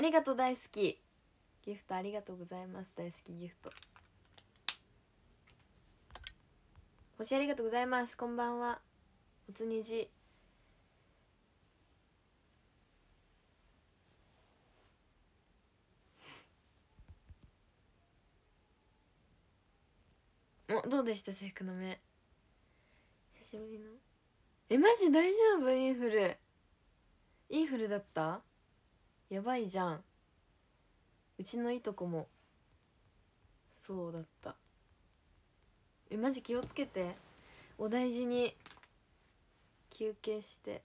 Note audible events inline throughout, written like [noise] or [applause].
ありがとう大好きギフトありがとうございます大好きギフト星ありがとうございますこんばんはおつにじおどうでした制服の目久しぶりのえマジ大丈夫インフルインフルだったやばいじゃんうちのいとこもそうだったえマジ気をつけてお大事に休憩して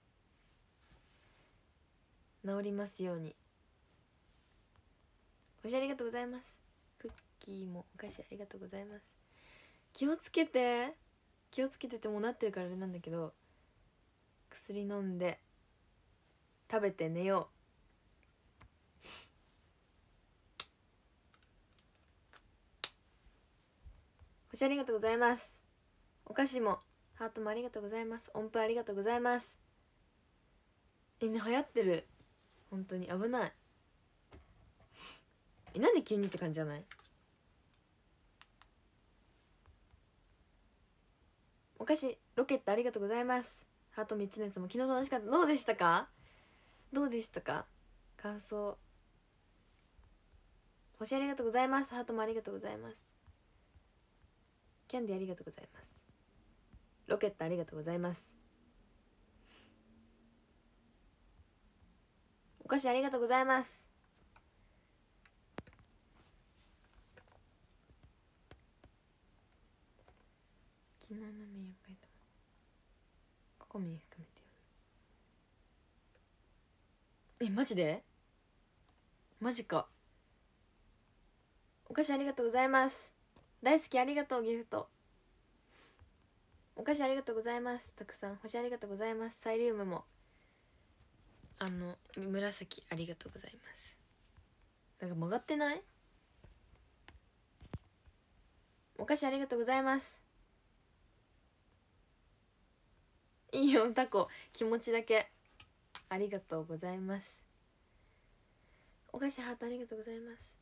治りますようにおしありがとうございますクッキーもお菓子ありがとうございます気をつけて気をつけててもなってるからあれなんだけど薬飲んで食べて寝ようごありがとうございますお菓子もハートもありがとうございます音符ありがとうございますえね流行ってる本当に危ないえなんで急にって感じじゃないお菓子ロケットありがとうございますハート3つのやつも昨日楽しかったどうでしたかどうでしたか感想星ありがとうございますハートもありがとうございますキャンディーありがとうございますロケットありがとうございますお菓子ありがとうございますここ含めてえマジでマジかお菓子ありがとうございます大好きありがとうギフトお菓子ありがとうございますたくさん星ありがとうございますサイリウムもあの紫ありがとうございますなんか曲がってないお菓子ありがとうございますいいよタコ気持ちだけありがとうございますお菓子ハートありがとうございます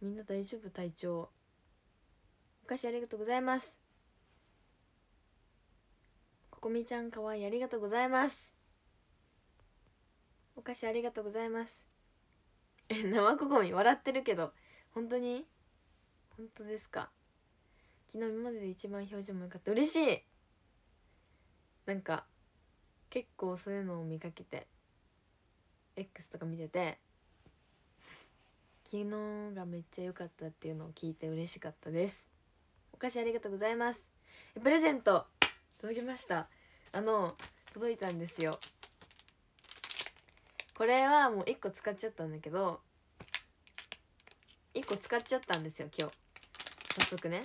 みんな大丈夫体調お菓子ありがとうございますここみちゃん可愛いありがとうございますお菓子ありがとうございますえ生ここみ笑ってるけど本当に本当ですか昨日今までで一番表情も良かった嬉しいなんか結構そういうのを見かけて X とか見てて昨日がめっちゃ良かったっていうのを聞いて嬉しかったです菓子ありがとうございますプレゼント届きましたあの届いたんですよこれはもう1個使っちゃったんだけど1個使っちゃったんですよ今日早速ね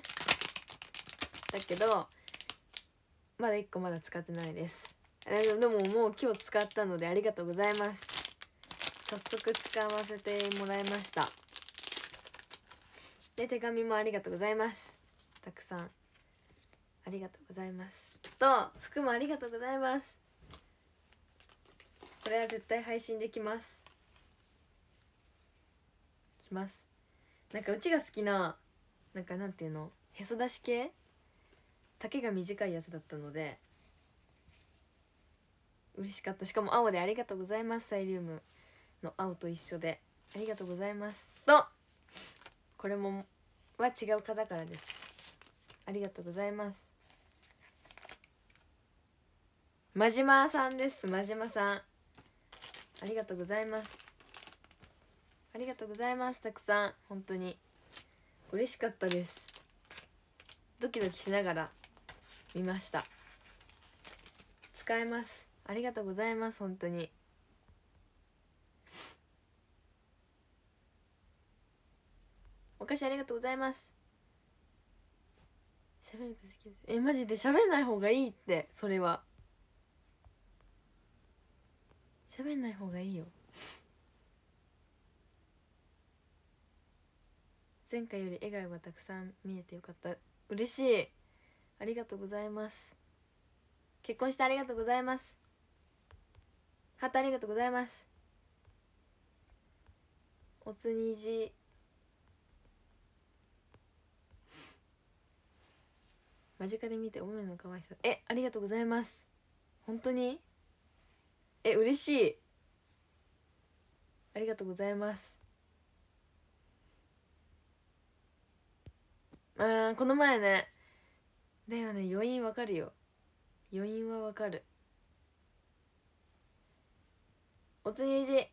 だけどまだ1個まだ使ってないですでももう今日使ったのでありがとうございます早速使わせてもらいましたで手紙もありがとうございますたくさんありがとうございますと服もありがとうございますこれは絶対配信できますきますなんかうちが好きななんかなんていうのへそ出し系丈が短いやつだったので嬉しかったしかも青でありがとうございますサイリウムの青と一緒でありがとうございますとこれもは違う方からですありがとうございます真島さんです真島さんありがとうございますありがとうございますたくさん本当に嬉しかったですドキドキしながら見ました使えますありがとうございます本当にお菓子ありがとうございます喋るときえマジで喋んない方がいいってそれは喋んない方がいいよ前回より笑顔がたくさん見えてよかった嬉しいありがとうございます結婚してありがとうございますハートありがとうございますおつにじ間近で見ておめの可愛さえありがとうございます本当にえ嬉しいありがとうございますうんこの前ねだよね余韻わかるよ余韻はわかるおつにじえ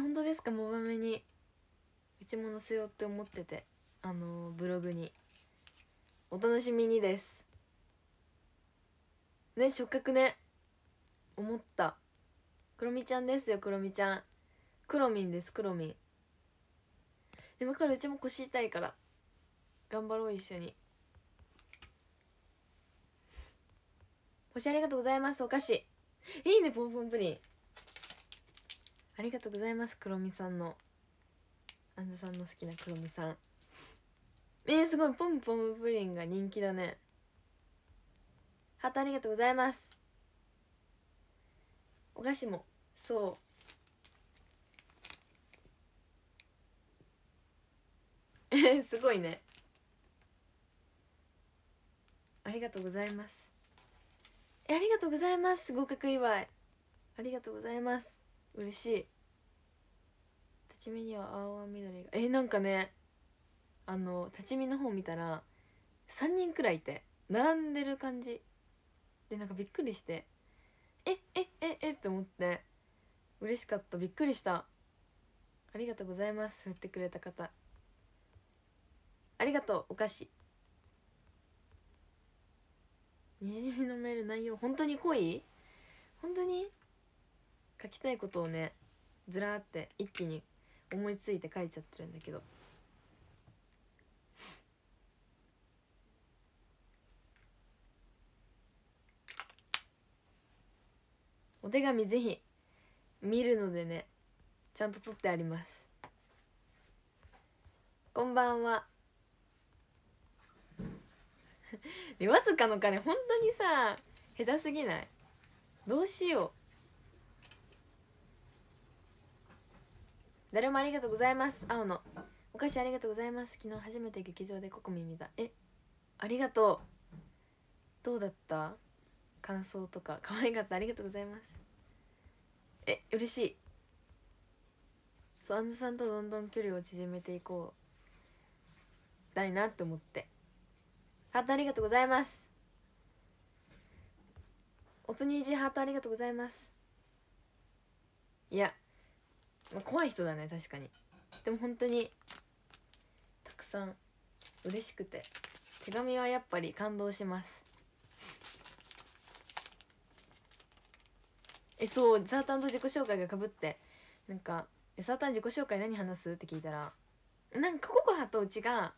本当ですかもばめにうちも載せようって思っててあのー、ブログにお楽しみにですね触覚ね思ったクロミちゃんですよクロミちゃんクロミンですクロミンでもからうちも腰痛いから頑張ろう一緒に星ありがとうございますお菓子いいねポンポンプリンありがとうございますクロミさんのあんずさんの好きなクロミさんえー、すごいポンポンプリンが人気だねハートありがとうございますお菓子もそうえすごいねありがとうございますえありがとうございます合格祝いありがとうございます嬉しい立ち目には青緑がえなんかねあの立ち見の方見たら3人くらいいて並んでる感じでなんかびっくりしてええええって思って嬉しかったびっくりしたありがとうございます振ってくれた方ありがとうお菓子虹のメール内容本当に濃い本当に書きたいことをねずらーって一気に思いついて書いちゃってるんだけどお手紙ぜひ見るのでねちゃんと取ってありますこんばんは [laughs] でわずかの金本当にさ下手すぎないどうしよう誰もありがとうございます青のお菓子ありがとうございます昨日初めて劇場でココミ見たえありがとうどうだった感想とか [laughs] 可愛かったありがとうございますえ嬉しいそうあんずさんとどんどん距離を縮めていこうだいなって思ってハートありがとうございますおつにいじハートありがとうございますいや、まあ、怖い人だね確かにでも本当にたくさん嬉しくて手紙はやっぱり感動しますえそうザータンと自己紹介がかぶってなんか「サータン自己紹介何話す?」って聞いたらなんかココハとうちが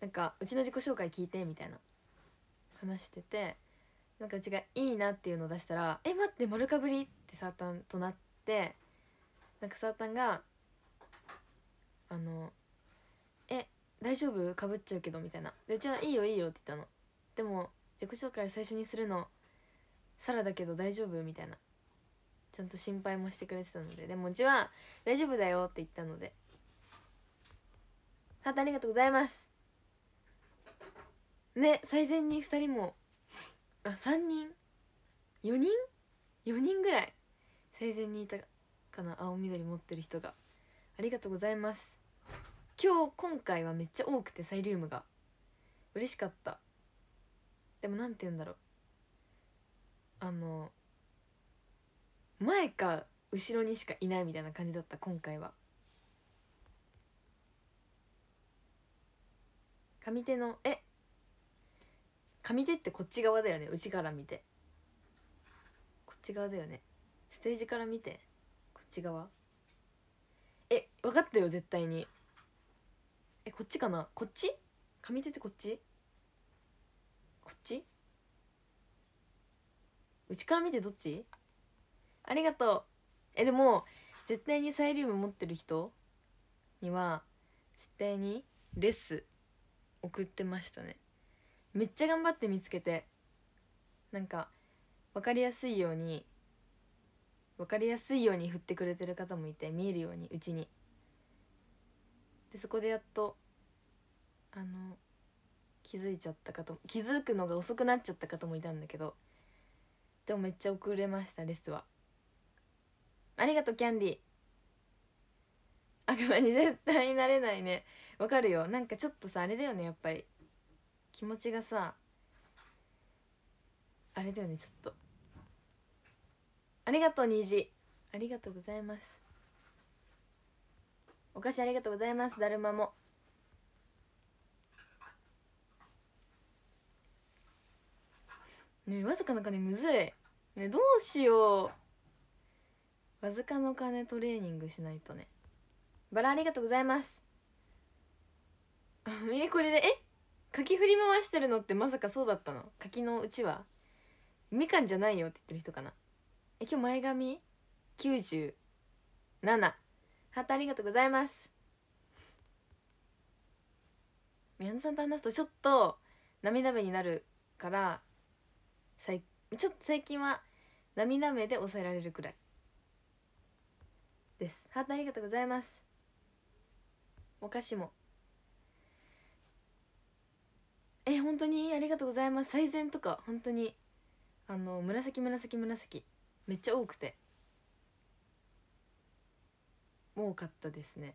なんかうちの自己紹介聞いてみたいな話しててなんかうちが「いいな」っていうのを出したら「え待って丸かぶり」ってサータンとなってなんかサータンが「あのえ大丈夫かぶっちゃうけど」みたいな「でうちはいいよいいよ」って言ったのでも自己紹介最初にするのサラだけど大丈夫みたいなちゃんと心配もしてくれてたのででもうちは大丈夫だよって言ったのでハートありがとうございますね最善に2人もあ3人4人4人ぐらい生前にいたかな青緑持ってる人がありがとうございます今日今回はめっちゃ多くてサイリウムが嬉しかったでも何て言うんだろうあの前か後ろにしかいないみたいな感じだった今回は上手のえ上手ってこっち側だよね内から見てこっち側だよねステージから見てこっち側え分かったよ絶対にえこっちかなこっち上手ってこっちこっち内から見てどっちありがとうえでも絶対にサイリウム持ってる人には絶対にレッス送ってましたねめっちゃ頑張って見つけてなんか分かりやすいように分かりやすいように振ってくれてる方もいて見えるようにうちにでそこでやっとあの気づいちゃった方も気づくのが遅くなっちゃった方もいたんだけどでもめっちゃ遅れましたレスは。ありがとうキャンディ悪魔に絶対なれないねわかるよなんかちょっとさあれだよねやっぱり気持ちがさあれだよねちょっとありがとう虹ありがとうございますお菓子ありがとうございますだるまもねわずかなかねむずいねどうしようわずかの金トレーニングしないとねバラありがとうございます [laughs] えこれでえ柿振り回してるのってまさかそうだったの柿のうちはみかんじゃないよって言ってる人かなえ今日前髪97ハートありがとうございます宮野さんと話すとちょっと涙目になるからさいちょっと最近は涙目で抑えられるくらいですハートありがとうございますお菓子もえ本当にありがとうございます最善とか本当にあの紫紫紫めっちゃ多くて多かったですね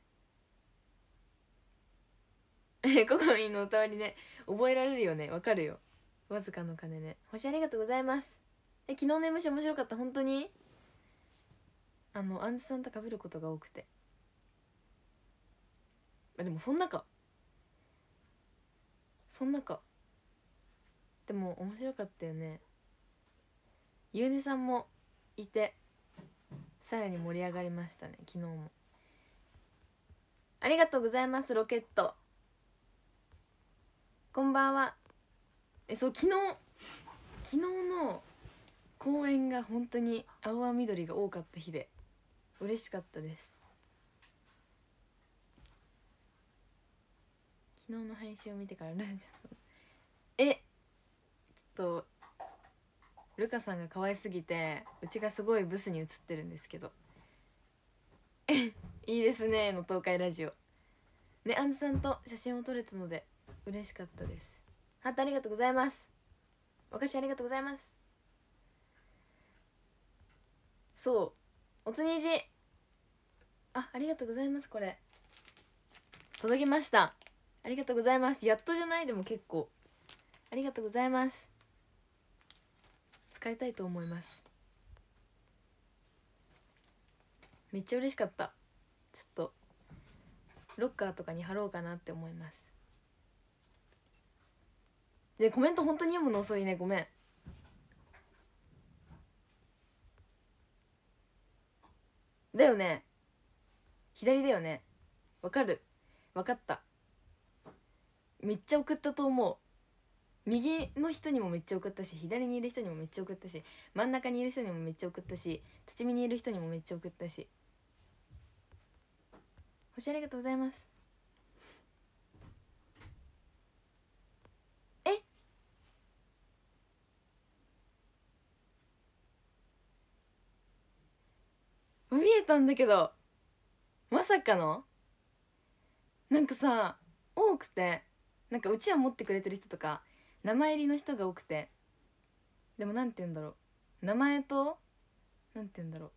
[laughs] えこコミンのおたわりね覚えられるよねわかるよわずかの金ね星ありがとうございますえ昨日の MC 面白かった本当にあのアンズさんとかぶることが多くてでもそん中そん中でも面白かったよねゆうねさんもいてさらに盛り上がりましたね昨日もありがとうございますロケットこんばんはえそう昨日昨日の公演が本当に青々緑が多かった日で嬉しかったです昨日の配信を見てからルーちゃんえちょっとルカさんが可愛すぎてうちがすごいブスに映ってるんですけどいいですねの東海ラジオねあんずさんと写真を撮れたので嬉しかったですハートありがとうございますお菓子ありがとうございますそうおつにじあありがとうございますこれ届きましたありがとうございますやっとじゃないでも結構ありがとうございます使いたいと思いますめっちゃ嬉しかったちょっとロッカーとかに貼ろうかなって思いますでコメント本当に読むの遅いねごめんだよね左だよねわかるわかっためっちゃ送ったと思う右の人にもめっちゃ送ったし左にいる人にもめっちゃ送ったし真ん中にいる人にもめっちゃ送ったし立ち見にいる人にもめっちゃ送ったし星ありがとうございますえ見えたんだけどまさかのなんかさ多くてなんかうちわ持ってくれてる人とか名前入りの人が多くてでも何て言うんだろう名前と何て言うんだろう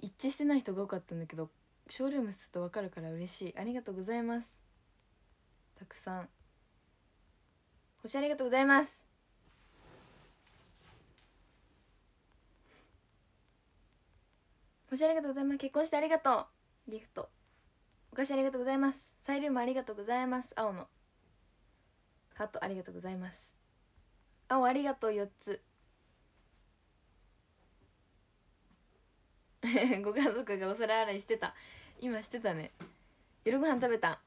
一致してない人が多かったんだけどショールームすると分かるから嬉しいありがとうございますたくさん星ありがとうございます星ありがとうございます結婚してありがとうギフトお菓子ありがとうございますサイルームありがとうございます青のハートありがとうございます青ありがとう4つ [laughs] ご家族がお皿洗いしてた今してたね夜ご飯食べた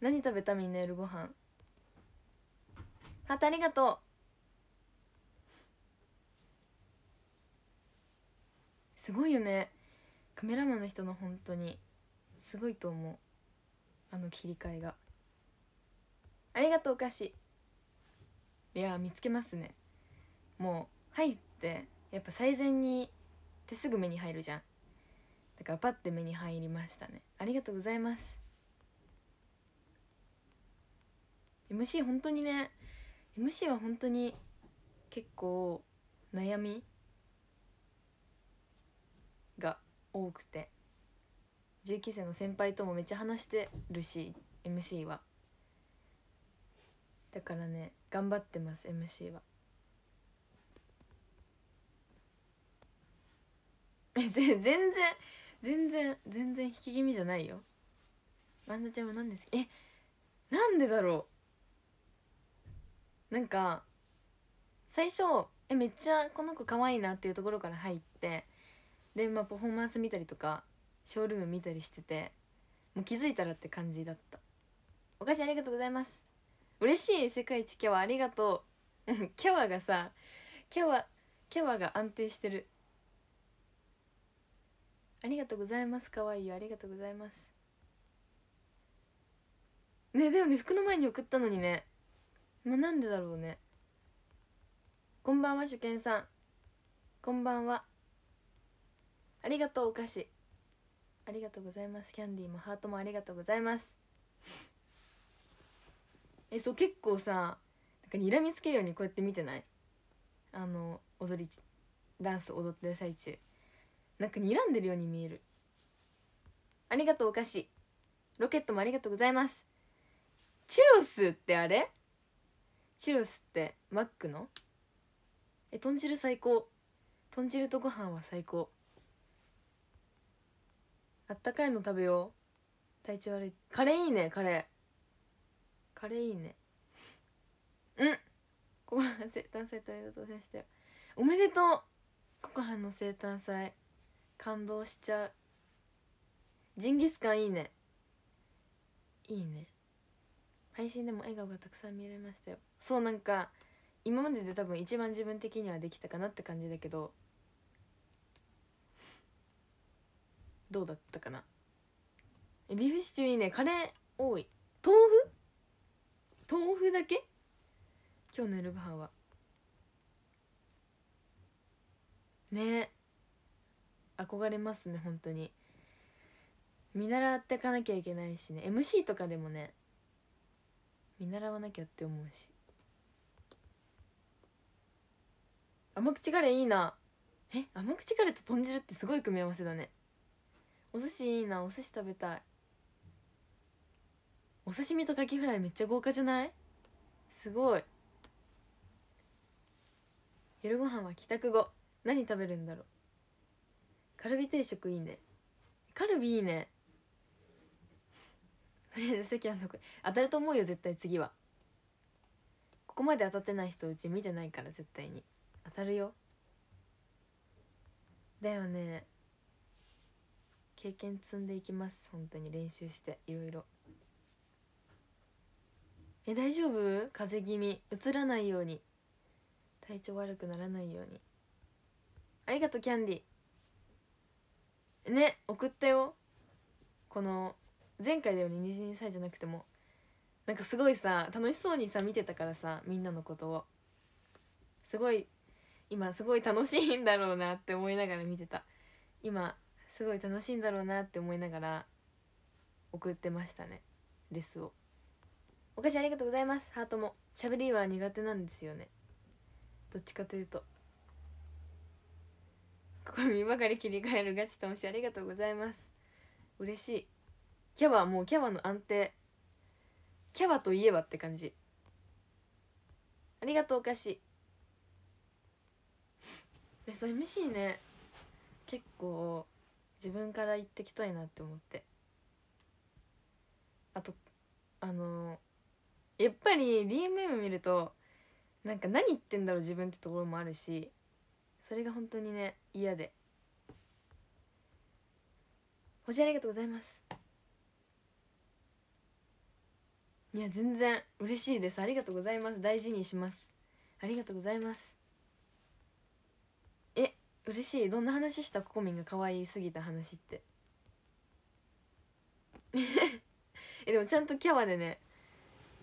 何食べたみんな夜ご飯ハートありがとうすごいよねカメラマンの人の本当にすごいと思うあの切り替えがありがとうお菓子いや見つけますねもう入ってやっぱ最善に手すぐ目に入るじゃんだからパッて目に入りましたねありがとうございます MC 本当にね MC は本当に結構悩み多くて19歳の先輩ともめっちゃ話してるし MC はだからね頑張ってます MC は全然全然全然引き気味じゃないよバンダちゃんも何ですえなんでだろうなんか最初えめっちゃこの子可愛いなっていうところから入ってでまあパフォーマンス見たりとかショールーム見たりしててもう気づいたらって感じだったお菓子ありがとうございます嬉しい世界一キャワありがとうキャワがさキャワキャワが安定してるありがとうございますかわいいありがとうございますねでもね服の前に送ったのにねまあ、なんでだろうねこんばんは主見さんこんばんはありがとうお菓子ありがとうございますキャンディーもハートもありがとうございますえそう結構さなんか睨みつけるようにこうやって見てないあの踊りダンス踊ってる最中なんか睨んでるように見えるありがとうお菓子ロケットもありがとうございますチュロスってあれチュロスってマックのえ豚汁最高豚汁とご飯は最高あったかいの食べよう体調悪いカレーいいねカレーカレーいいねうんココハ生誕祭というざいましたよおめでとうココハの生誕祭感動しちゃうジンギスカンいいねいいね配信でも笑顔がたくさん見れましたよそうなんか今までで多分一番自分的にはできたかなって感じだけどどうだったかなえビーフシチューにねカレー多い豆腐豆腐だけ今日の夜ご飯はね憧れますね本当に見習ってかなきゃいけないしね MC とかでもね見習わなきゃって思うし甘口カレーいいなえ甘口カレーと豚汁ってすごい組み合わせだねお寿司いいなお寿司食べたいお刺身とかきフライめっちゃ豪華じゃないすごい夜ご飯は帰宅後何食べるんだろうカルビ定食いいねカルビいいねとりあえず席は残当たると思うよ絶対次はここまで当たってない人うち見てないから絶対に当たるよだよね経験積んでいきます本当に練習していろいろえ大丈夫風邪気味うつらないように体調悪くならないようにありがとうキャンディね送ったよこの前回だよね22歳じゃなくてもなんかすごいさ楽しそうにさ見てたからさみんなのことをすごい今すごい楽しいんだろうなって思いながら見てた今すごい楽しいんだろうなって思いながら送ってましたねレスをお菓子ありがとうございますハートもしゃべりは苦手なんですよねどっちかというと心ばかり切り替えるガチともしありがとうございます嬉しいキャバはもうキャバの安定キャバといえばって感じありがとうお菓子えそう MC ね結構自分から言ってきたいなって思ってあとあのやっぱり DMM 見るとなんか何言ってんだろう自分ってところもあるしそれが本当にね嫌で星ありがとうございますいや全然嬉しいですありがとうございます大事にしますありがとうございます嬉しいどんな話したココミンが可愛すぎた話って [laughs] えでもちゃんとキャバでね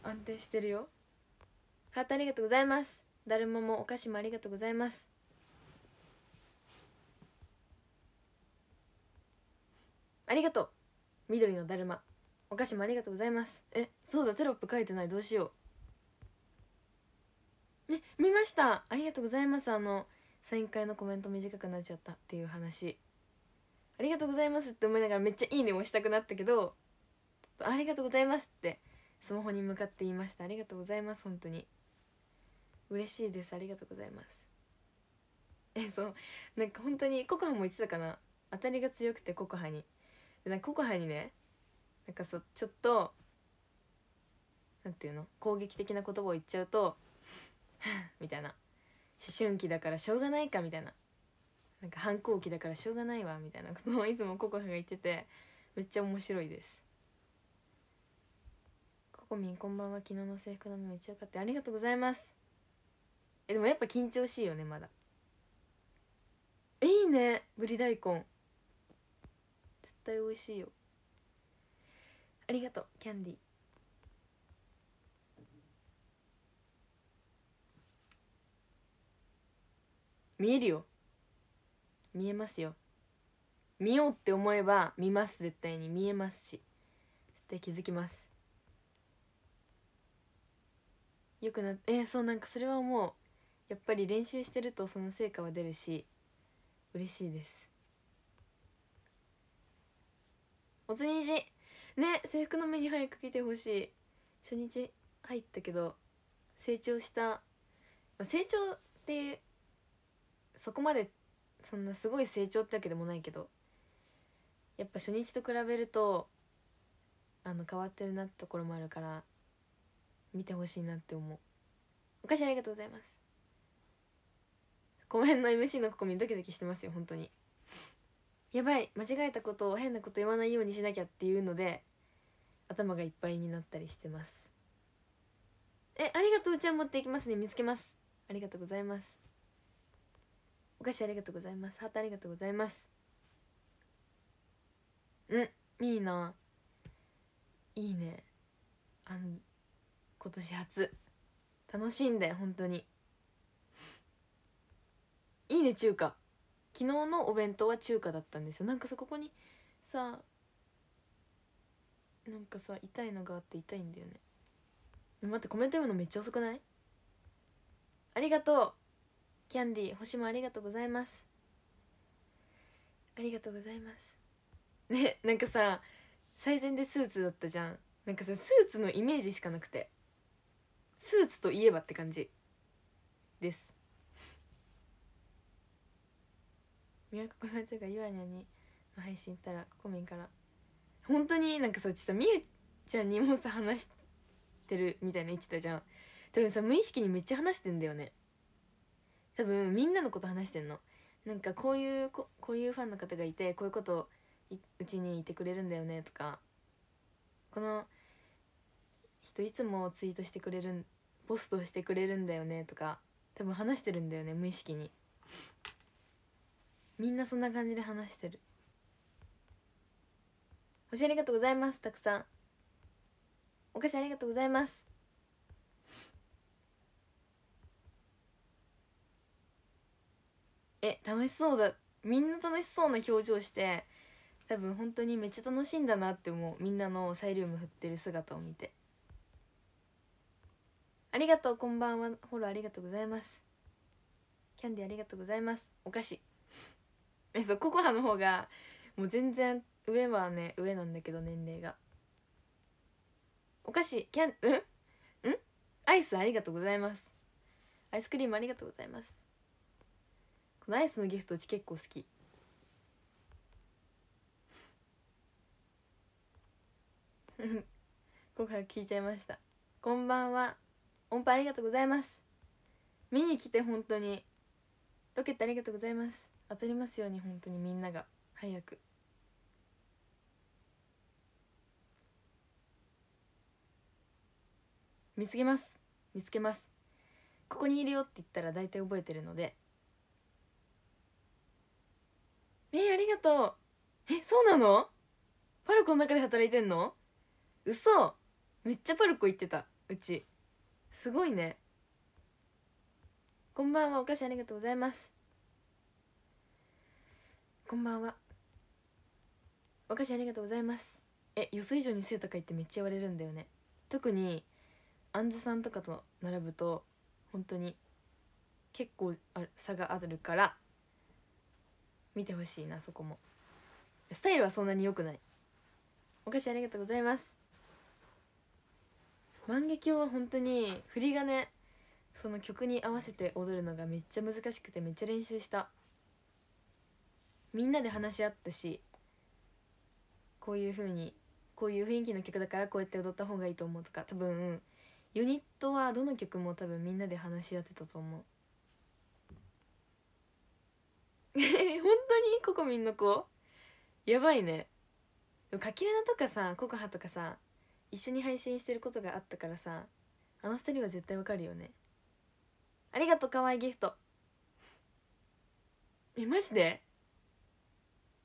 安定してるよハートありがとうございますだるまもお菓子もありがとうございますありがとう緑のだるまお菓子もありがとうございますえそうだテロップ書いてないどうしようね見ましたありがとうございますあのサイン会のコメント短くなっちゃったっていう話ありがとうございますって思いながらめっちゃいいねもしたくなったけどありがとうございますってスマホに向かって言いましたありがとうございます本当に嬉しいですありがとうございますえそうなんか本当にココハも言ってたかな当たりが強くてココハにでなんかココハにねなんかそうちょっとなんていうの攻撃的な言葉を言っちゃうとみたいな思春期だからしょうがないかみたいななんか反抗期だからしょうがないわみたいなことを [laughs] いつもココが言っててめっちゃ面白いですココミンこんばんは昨日の制服のめっちゃよかったありがとうございますえでもやっぱ緊張しいよねまだいいねぶり大根絶対美味しいよありがとうキャンディー見えるよ見えますよ見ようって思えば見ます絶対に見えますし絶対気づきますよくなってえー、そうなんかそれはもうやっぱり練習してるとその成果は出るし嬉しいですおつにじね制服の目に早く来てほしい初日入ったけど成長した、まあ、成長っていうそこまでそんなすごい成長ってわけでもないけどやっぱ初日と比べるとあの変わってるなってところもあるから見てほしいなって思うお菓子ありがとうございますコメンの MC のここにドキドキしてますよ本当にやばい間違えたことを変なこと言わないようにしなきゃっていうので頭がいっぱいになったりしてますえありがとううちは持っていきますね見つけますありがとうございますお菓子ありがとうございますハートありがとうございますうんいいないいねあの今年初楽しいんだよ本当にいいね中華昨日のお弁当は中華だったんですよなんかさここにさなんかさ痛いのがあって痛いんだよね待ってコメント読むのめっちゃ遅くないありがとうキャンディー星もありがとうございますありがとうございますねなんかさ最前でスーツだったじゃんなんかさスーツのイメージしかなくてスーツといえばって感じです宮古小松がゆあにゃにの配信行ったらココミンから本当になんかさちょっとみゆちゃんにもさ話してるみたいな言ってたじゃん多分さ無意識にめっちゃ話してんだよね多分みんなのこと話してんのなんかこういうここういうファンの方がいてこういうことうちにいてくれるんだよねとかこの人いつもツイートしてくれるポストしてくれるんだよねとか多分話してるんだよね無意識にみんなそんな感じで話してる星ありがとうございますたくさんお菓子ありがとうございますえ楽しそうだみんな楽しそうな表情して多分本当にめっちゃ楽しいんだなって思うみんなのサイリウム振ってる姿を見てありがとうこんばんはフォローありがとうございますキャンディーありがとうございますお菓子えそうココハの方がもう全然上はね上なんだけど年齢がお菓子キャンうんうんアイスありがとうございますアイスクリームありがとうございますナイスのギフトうち結構好き今回聞いちゃいましたこんばんは音波ありがとうございます見に来て本当にロケットありがとうございます当たりますように本当にみんなが早く見つけます見つけますここにいるよって言ったら大体覚えてるのでりがとうえそうなのパルコの中で働いてんの嘘めっちゃパルコ行ってたうちすごいねこんばんはお菓子ありがとうございますこんばんはお菓子ありがとうございますえ予想以上に背高いってめっちゃ言われるんだよね特にあんずさんとかと並ぶと本当に結構差があるから見てほしいなそこもスタイルはそんなに良くないお菓子ありがとうございます万華鏡は本当に振りがねその曲に合わせて踊るのがめっちゃ難しくてめっちゃ練習したみんなで話し合ったしこういう風にこういう雰囲気の曲だからこうやって踊った方がいいと思うとか多分ユニットはどの曲も多分みんなで話し合ってたと思うえ [laughs] 本当にココミンの子やばいねかきれなとかさココハとかさ一緒に配信してることがあったからさあの二人は絶対わかるよねありがとうかわいいギフトえマジで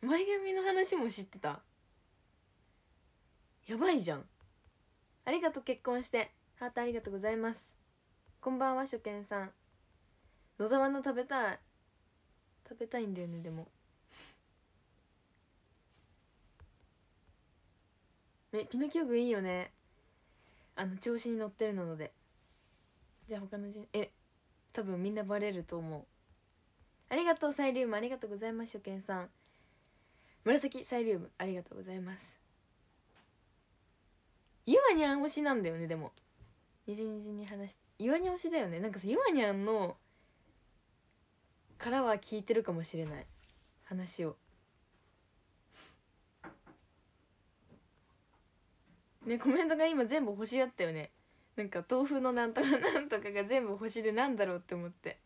前髪の話も知ってたやばいじゃんありがとう結婚してハートありがとうございますこんばんは初見さん野沢の食べたい食べたいんだよねでもねピノキオ君いいよねあの調子に乗ってるのでじゃあ他の人え多分みんなバレると思うありがとうサイリウムありがとうございます初見さん紫サイリウムありがとうございますゆわにゃん推しなんだよねでもにじにじに話しゆわにゃん推しだよねなんかさゆわにゃんのからは聞いてるかもしれない話をねコメントが今全部星だったよねなんか豆腐のなんとかなんとかが全部星でなんだろうって思って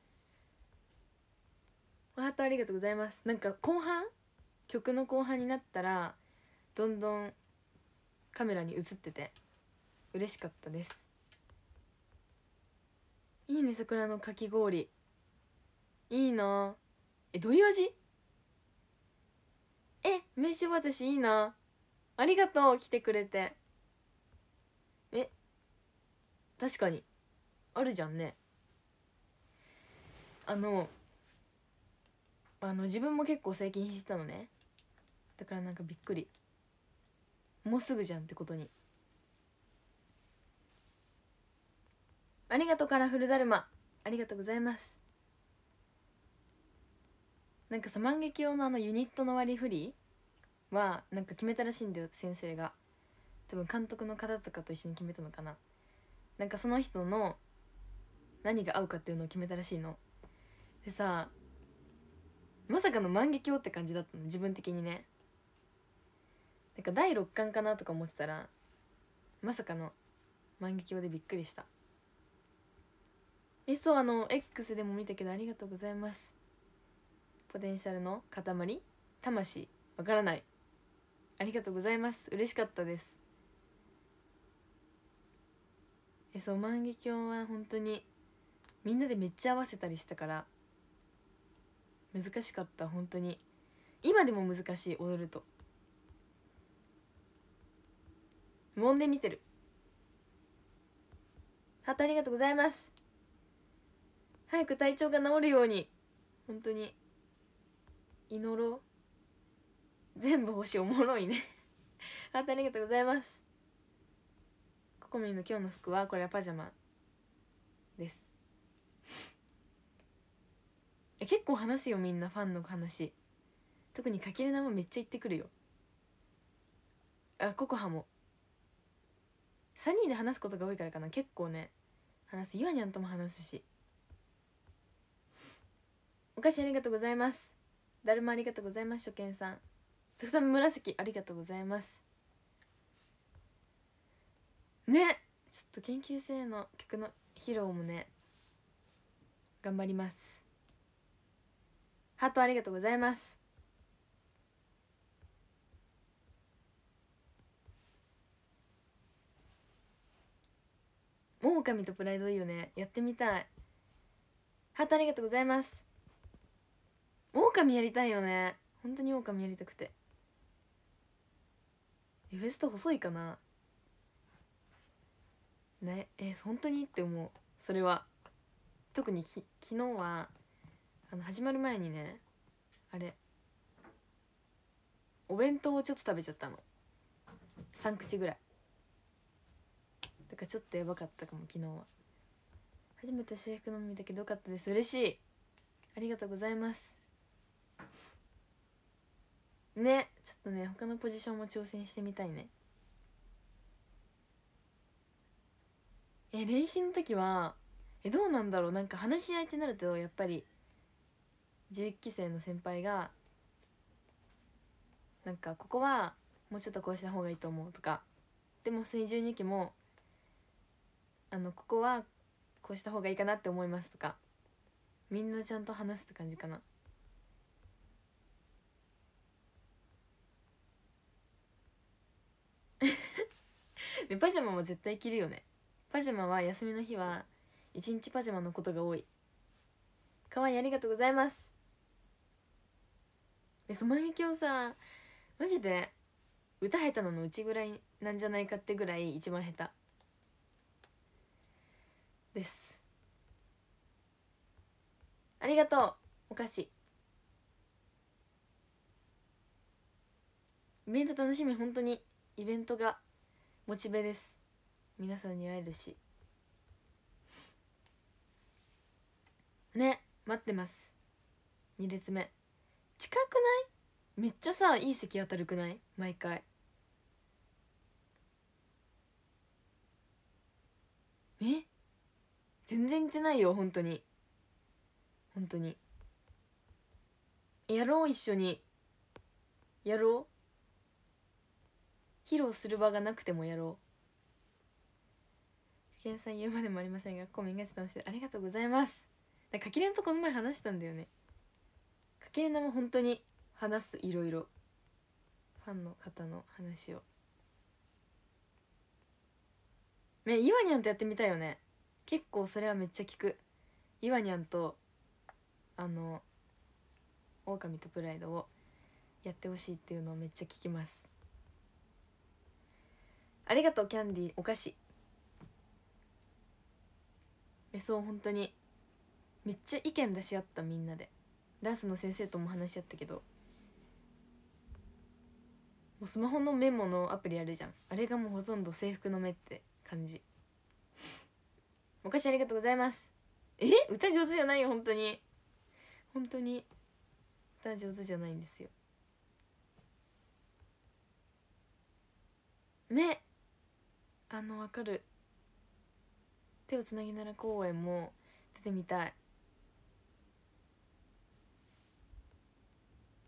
ハートありがとうございますなんか後半曲の後半になったらどんどんカメラに映ってて嬉しかったですいいね桜のかき氷いいなえどういう味え名刺渡しいいなありがとう来てくれてえ確かにあるじゃんねあのあの自分も結構最近知ったのねだからなんかびっくりもうすぐじゃんってことにありがとうカラフルだるまありがとうございますなんかさ万華鏡のあのユニットの割り振りはなんか決めたらしいんだよ先生が多分監督の方とかと一緒に決めたのかななんかその人の何が合うかっていうのを決めたらしいのでさまさかの万華鏡って感じだったの自分的にねなんか第6巻かなとか思ってたらまさかの万華鏡でびっくりしたえそうあの X でも見たけどありがとうございますポテンシャルの塊魂わからないありがとうございます嬉しかったですえそう万華鏡は本当にみんなでめっちゃ合わせたりしたから難しかった本当に今でも難しい踊ると無音で見てるハートありがとうございます早く体調が治るように本当に祈ろう全部星おもろいねありがとうございますココミンの今日の服はこれはパジャマですえ結構話すよみんなファンの話特にかきれなもめっちゃ言ってくるよあココハも3人で話すことが多いからかな結構ね話すイワにゃんとも話すしお菓子ありがとうございますだるまありがとうございます初見さんたくさん紫ありがとうございますねちょっと研究生の曲の披露もね頑張りますハートありがとうございますオオカミとプライドいいよねやってみたいハートありがとうございます狼やりたいよね本当に狼やりたくてウエスト細いかなねえ本当にって思うそれは特にき昨日はあの始まる前にねあれお弁当をちょっと食べちゃったの3口ぐらいだからちょっとやばかったかも昨日は初めて制服のみだけどよかったです嬉しいありがとうございますねちょっとね他のポジションも挑戦してみたいねえ練習の時はえどうなんだろうなんか話し合いってなるとやっぱり11期生の先輩がなんかここはもうちょっとこうした方がいいと思うとかでも水12期もあのここはこうした方がいいかなって思いますとかみんなちゃんと話すって感じかな。でパジャマも絶対着るよねパジャマは休みの日は一日パジャマのことが多いかわいいありがとうございますえそまみきさマジで歌下手なのうちぐらいなんじゃないかってぐらい一番下手ですありがとうお菓子イベント楽しみ本当にイベントがモチベです皆さんに会えるしね待ってます2列目近くないめっちゃさいい席当たるくない毎回え全然似てないよ本当に本当にやろう一緒にやろう披露する場がなくてもやろう研さん言うまでもありませんがコミンなで楽しいありがとうございますかきれんとこの前話したんだよねかきれんも本当に話すいろいろファンの方の話をねイワニャンとやってみたいよね結構それはめっちゃ聞くイワニャンとあの「オオカミとプライド」をやってほしいっていうのをめっちゃ聞きますありがとうキャンディーお菓子えそう本当にめっちゃ意見出し合ったみんなでダンスの先生とも話し合ったけどもうスマホのメモのアプリあるじゃんあれがもうほとんど制服の目って感じお菓子ありがとうございますえ歌上手じゃないよ本当に本当に歌上手じゃないんですよ目あのわかる手をつなぎなら公園も出てみたい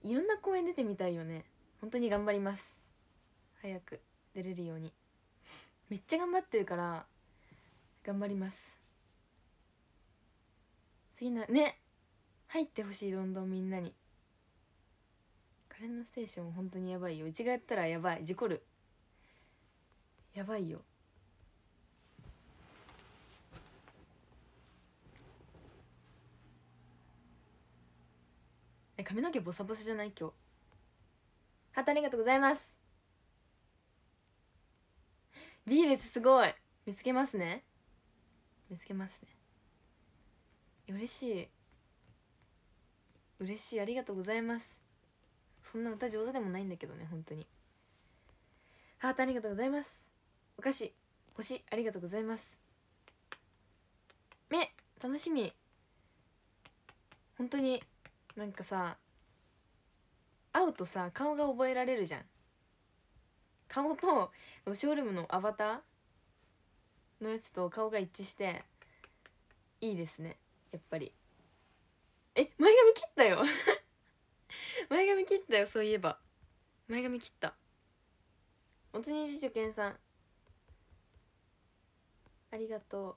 いろんな公園出てみたいよね本当に頑張ります早く出れるようにめっちゃ頑張ってるから頑張ります次のね入ってほしいどんどんみんなにカレンのステーション本当にやばいようちがやったらやばい事故るやばいよえ髪の毛ボサボサじゃない今日ハートありがとうございますビーレスすごい見つけますね見つけますね嬉しい嬉しいありがとうございますそんな歌上手でもないんだけどね本当にハートありがとうございますお菓子星ありがとうございます目楽しみ本当になんかさ会うとさ顔が覚えられるじゃん顔とショールームのアバターのやつと顔が一致していいですねやっぱりえ前髪切ったよ [laughs] 前髪切ったよそういえば前髪切ったおつにじじゅけんさんありがと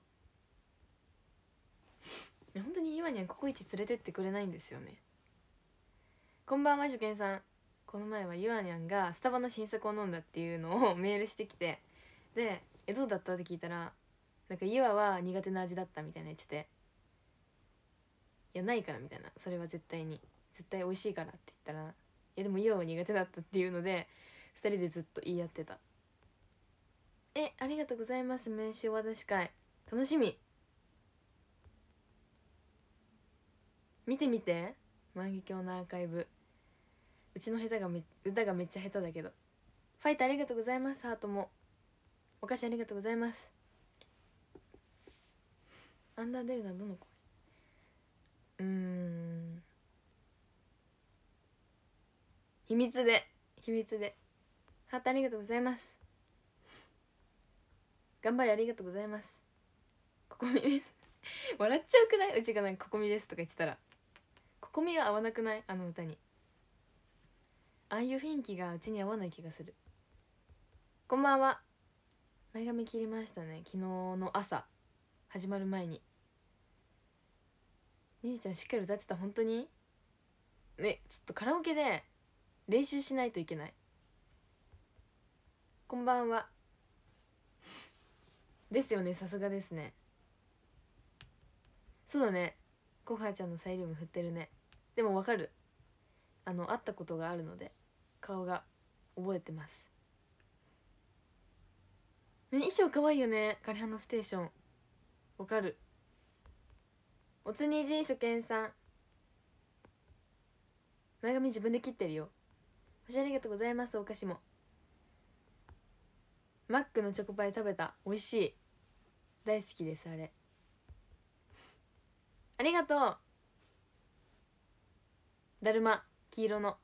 う本当に今にはココイチ連れてってくれないんですよねこんばんは受験さんこの前はゆあにゃんがスタバの新作を飲んだっていうのをメールしてきてで「えどうだった?」って聞いたら「なんかゆあは苦手な味だった」みたいな言ってて「いやないから」みたいなそれは絶対に絶対美味しいからって言ったら「いやでもゆあは苦手だった」っていうので2人でずっと言い合ってたえありがとうございます名刺お渡し会楽しみ見てみて万華鏡のアーカイブうちの下手がめ歌がめっちゃ下手だけどファイトありがとうございますハートもお菓子ありがとうございますアンダーデルナどの子うん秘密で秘密でハートありがとうございます頑張りありがとうございますここみです [laughs] 笑っちゃうくないうちがなんか「ここみです」とか言ってたらここみは合わなくないあの歌にああいう雰囲気がうちに合わない気がするこんばんは前髪切りましたね昨日の朝始まる前ににじちゃんしっかり歌ってた本当にねちょっとカラオケで練習しないといけないこんばんはですよねさすがですねそうだねコハちゃんのサイリウム振ってるねでもわかるあの会ったことがあるので顔が覚えてますね衣装かわいいよねカリハのステーションわかるおつにじ初見さん前髪自分で切ってるよ星ありがとうございますお菓子もマックのチョコパイ食べた美味しい大好きですあれありがとうだるま黄色の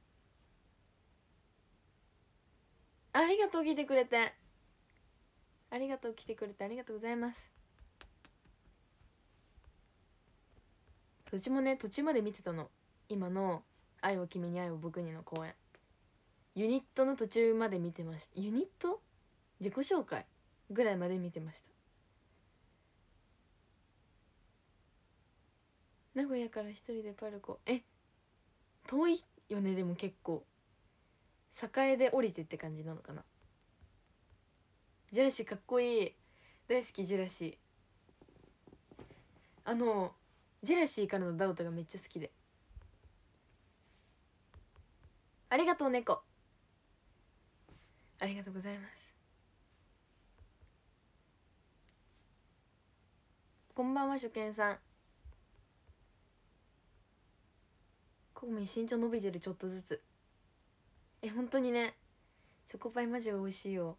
ありがとう来てくれてありがとう来てくれてありがとうございます土地もね途中まで見てたの今の「愛を君に愛を僕に」の公演ユニットの途中まで見てましたユニット自己紹介ぐらいまで見てました名古屋から一人でパルコえ遠いよねでも結構栄で降りてって感じなのかなジェラシーかっこいい大好きジェラシーあのジェラシーからのダウトがめっちゃ好きでありがとう猫ありがとうございますこんばんは初見さんこみ身長伸びてるちょっとずつえ本当にねチョコパイマジ美味しいよ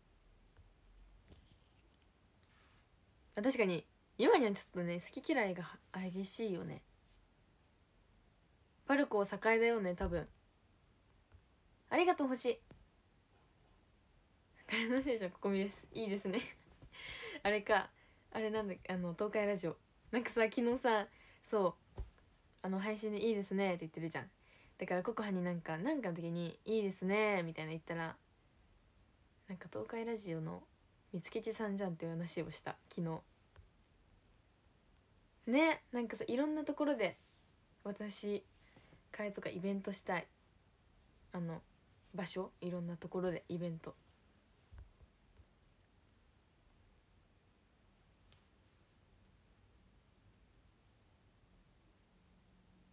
あ確かに今にはちょっとね好き嫌いが激しいよねパルコえだよね多分ありがとう星あれなんでしょここみですいいですね [laughs] あれかあれなんだあの東海ラジオなんかさ昨日さそうあの配信でいいですねって言ってるじゃんだからココハになんかなんかの時に「いいですね」みたいな言ったらなんか東海ラジオの三吉さんじゃんっていう話をした昨日ねなんかさいろんなところで私会とかイベントしたいあの場所いろんなところでイベント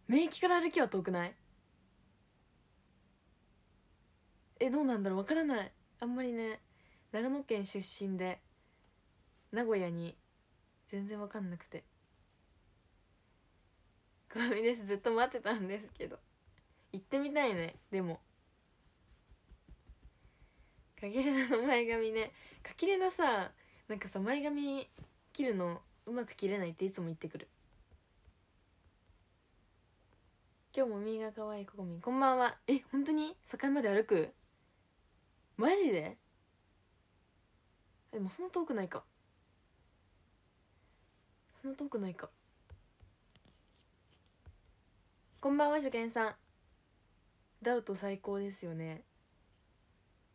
免疫から歩きは遠くないえどうなんだろうわからないあんまりね長野県出身で名古屋に全然わかんなくてくみですずっと待ってたんですけど行ってみたいねでもかぎれなの前髪ねかきれなさなんかさ前髪切るのうまく切れないっていつも言ってくる今日もみが可愛いここみこんばんはえ本当に境まで歩くマジででもそんな遠くないかそんな遠くないかこんばんは初見さんダウト最高ですよね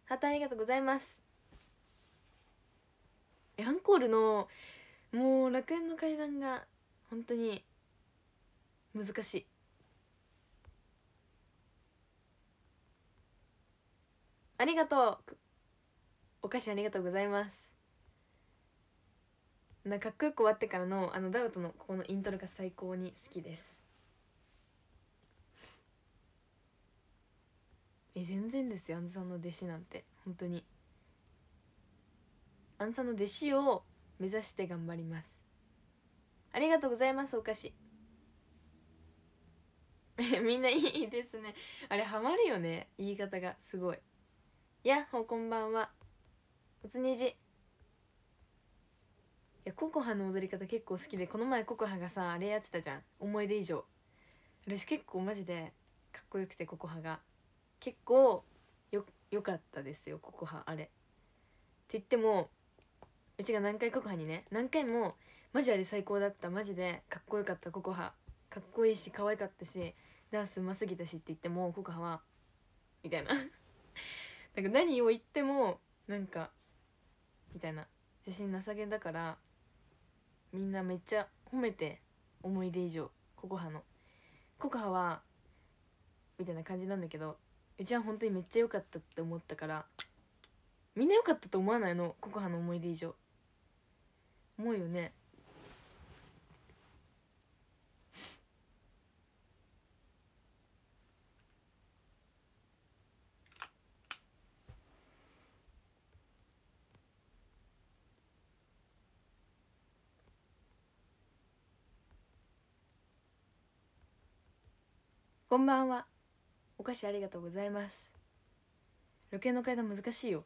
ハーありがとうございますえアンコールのもう楽園の階段が本当に難しいありがとうお菓子ありがとうございますなんかかっこよく終わってからのあのダウトのここのイントロが最高に好きですえ全然ですよあんさんの弟子なんて本当にあんさんの弟子を目指して頑張りますありがとうございますお菓子 [laughs] みんないいですねあれハマるよね言い方がすごいやっほこんばんはおつにじいやココハの踊り方結構好きでこの前ココハがさあれやってたじゃん思い出以上私結構マジでかっこよくてココハが結構よよかったですよココハあれって言ってもうちが何回ココハにね何回もマジあれ最高だったマジでかっこよかったココハかっこいいし可愛かったしダンスうますぎたしって言ってもココハはみたいななんか何を言ってもなんかみたいな自信なさげだからみんなめっちゃ褒めて思い出以上ココハのココハはみたいな感じなんだけどうちは本当にめっちゃ良かったって思ったからみんな良かったと思わないのココハの思い出以上思うよねこんばんはお菓子ありがとうございますロケの階段難しいよ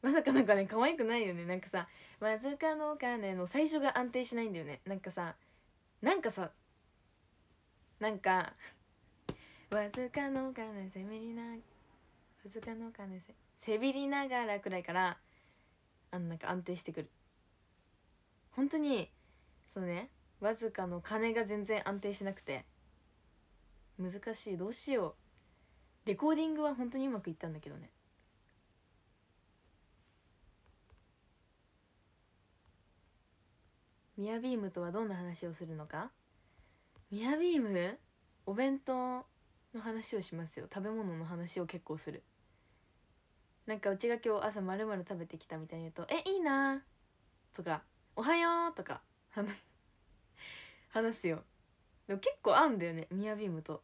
まさかなんかね可愛くないよねなんかさ「わずかの金」の最初が安定しないんだよねなんかさなんかさなんか「わずかの金せびりなわずかの金せせびりながら」くらいからあのなんか安定してくる本当にそうねわずかの金が全然安定しなくて難しいどうしようレコーディングは本当にうまくいったんだけどねミヤビームとはどんな話をするのかミヤビームお弁当の話をしますよ食べ物の話を結構するなんかうちが今日朝まるまる食べてきたみたいに言うと「えいいな」とか「おはよう」とか話 [laughs] すよでも結構合うんだよねミヤビームと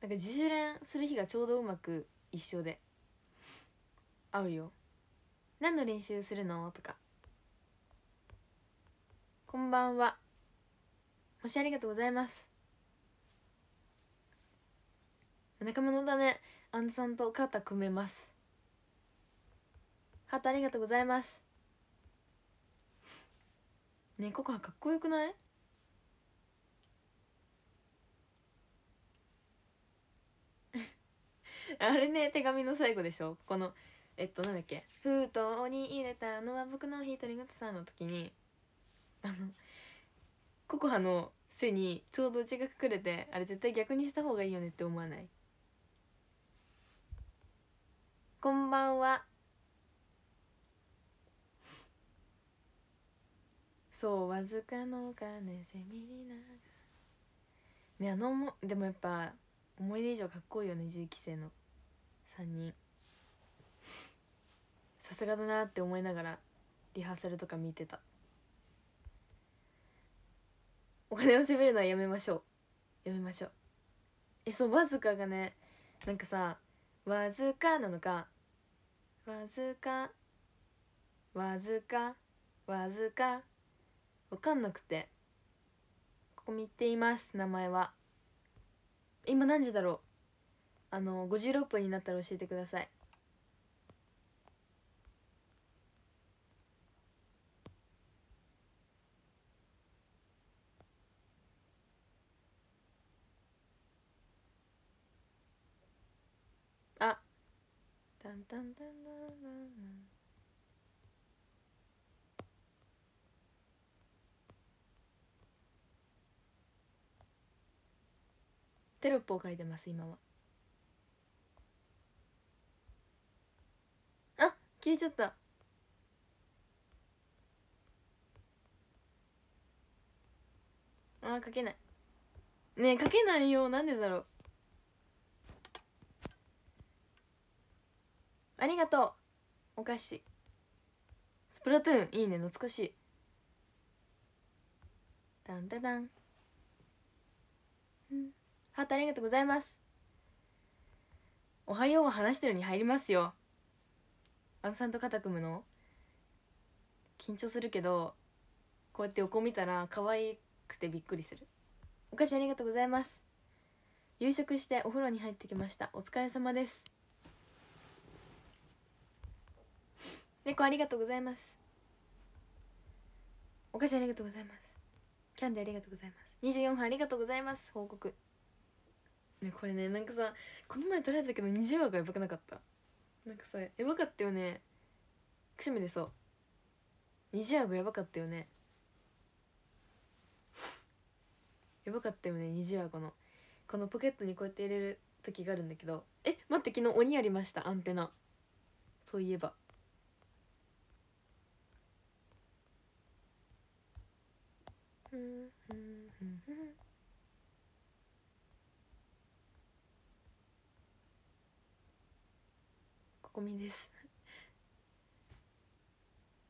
なんか自主練する日がちょうどうまく一緒で合うよ何の練習するのとかこんばんはもしありがとうございます仲間のだねあんさんと肩組めますハートありがとうございますねココハかっこよくない [laughs] あれね手紙の最後でしょこのえっとなんだっけ「封筒に入れたのは僕の一人タさ」の時にあのココハの背にちょうどうちが隠れてあれ絶対逆にした方がいいよねって思わないこんばんはそうわずかのお金セミリナねあのもでもやっぱ思い出以上かっこいいよね11期生の3人さすがだなって思いながらリハーサルとか見てたお金を責めるのはやめましょうやめましょうえそうわずかがねなんかさわずかなのかわずかわずかわずかわかんなくてここ見ています名前は今何時だろうあの56分になったら教えてくださいあタンタンタンタンテロップを書いてます今は。消えちゃったあ書けないねえ書けないよなんでだろうありがとうお菓子スプラトゥーンいいね懐かしいダンダダンハートありがとうございますおはようは話してるに入りますよあずさんと肩組むの緊張するけどこうやって横見たら可愛くてびっくりするお菓子ありがとうございます夕食してお風呂に入ってきましたお疲れ様です猫ありがとうございますお菓子ありがとうございますキャンディありがとうございます24分ありがとうございます報告ねこれねなんかさこの前撮られたけど20話がやばくなかったなんかさやばかったよねくしゃみでそう虹アごやばかったよねやばかったよね虹アごのこのポケットにこうやって入れる時があるんだけどえ待って昨日鬼やりましたアンテナそういえばうんうんうんコミです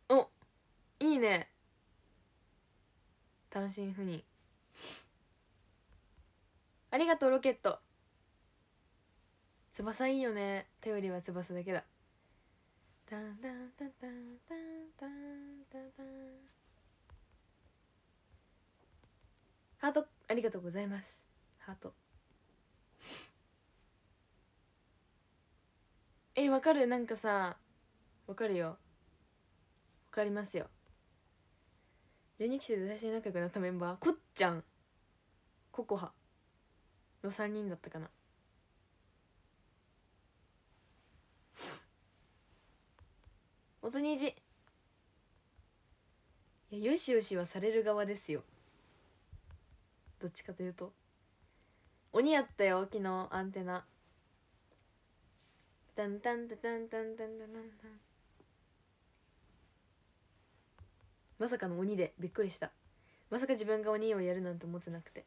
おいいね単身赴任ありがとうロケット翼いいよね頼りは翼だけだダンダンダンダンダンダンダンダンハートありがとうございますハートえわかるなんかさわかるよわかりますよ12期生で最初に仲良くなったメンバーこっちゃんココハの3人だったかなおとにじいやよしよしはされる側ですよどっちかというと鬼やったよ昨日アンテナタンタンタンタンタンタンンまさかの鬼でびっくりしたまさか自分が鬼をやるなんて思ってなくて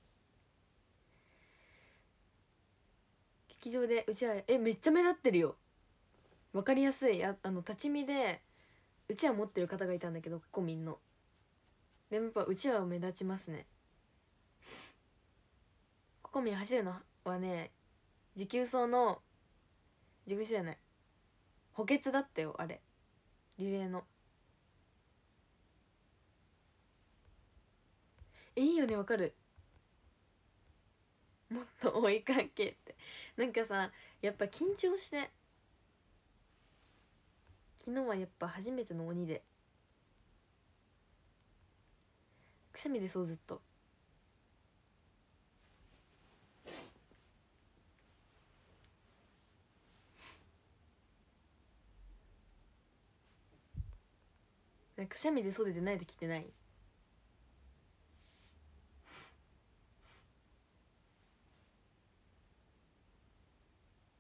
劇場でうちはえめっちゃ目立ってるよわかりやすいああの立ち見でうちは持ってる方がいたんだけどここみんのでもやっぱうちわ目立ちますねここみ走るのはね持久走の事務所じゃない補欠だったよあれリレーのいいよねわかるもっと追いかけってなんかさやっぱ緊張して昨日はやっぱ初めての鬼でくしゃみでそうずっとなんかくしゃみで袖出ないときてない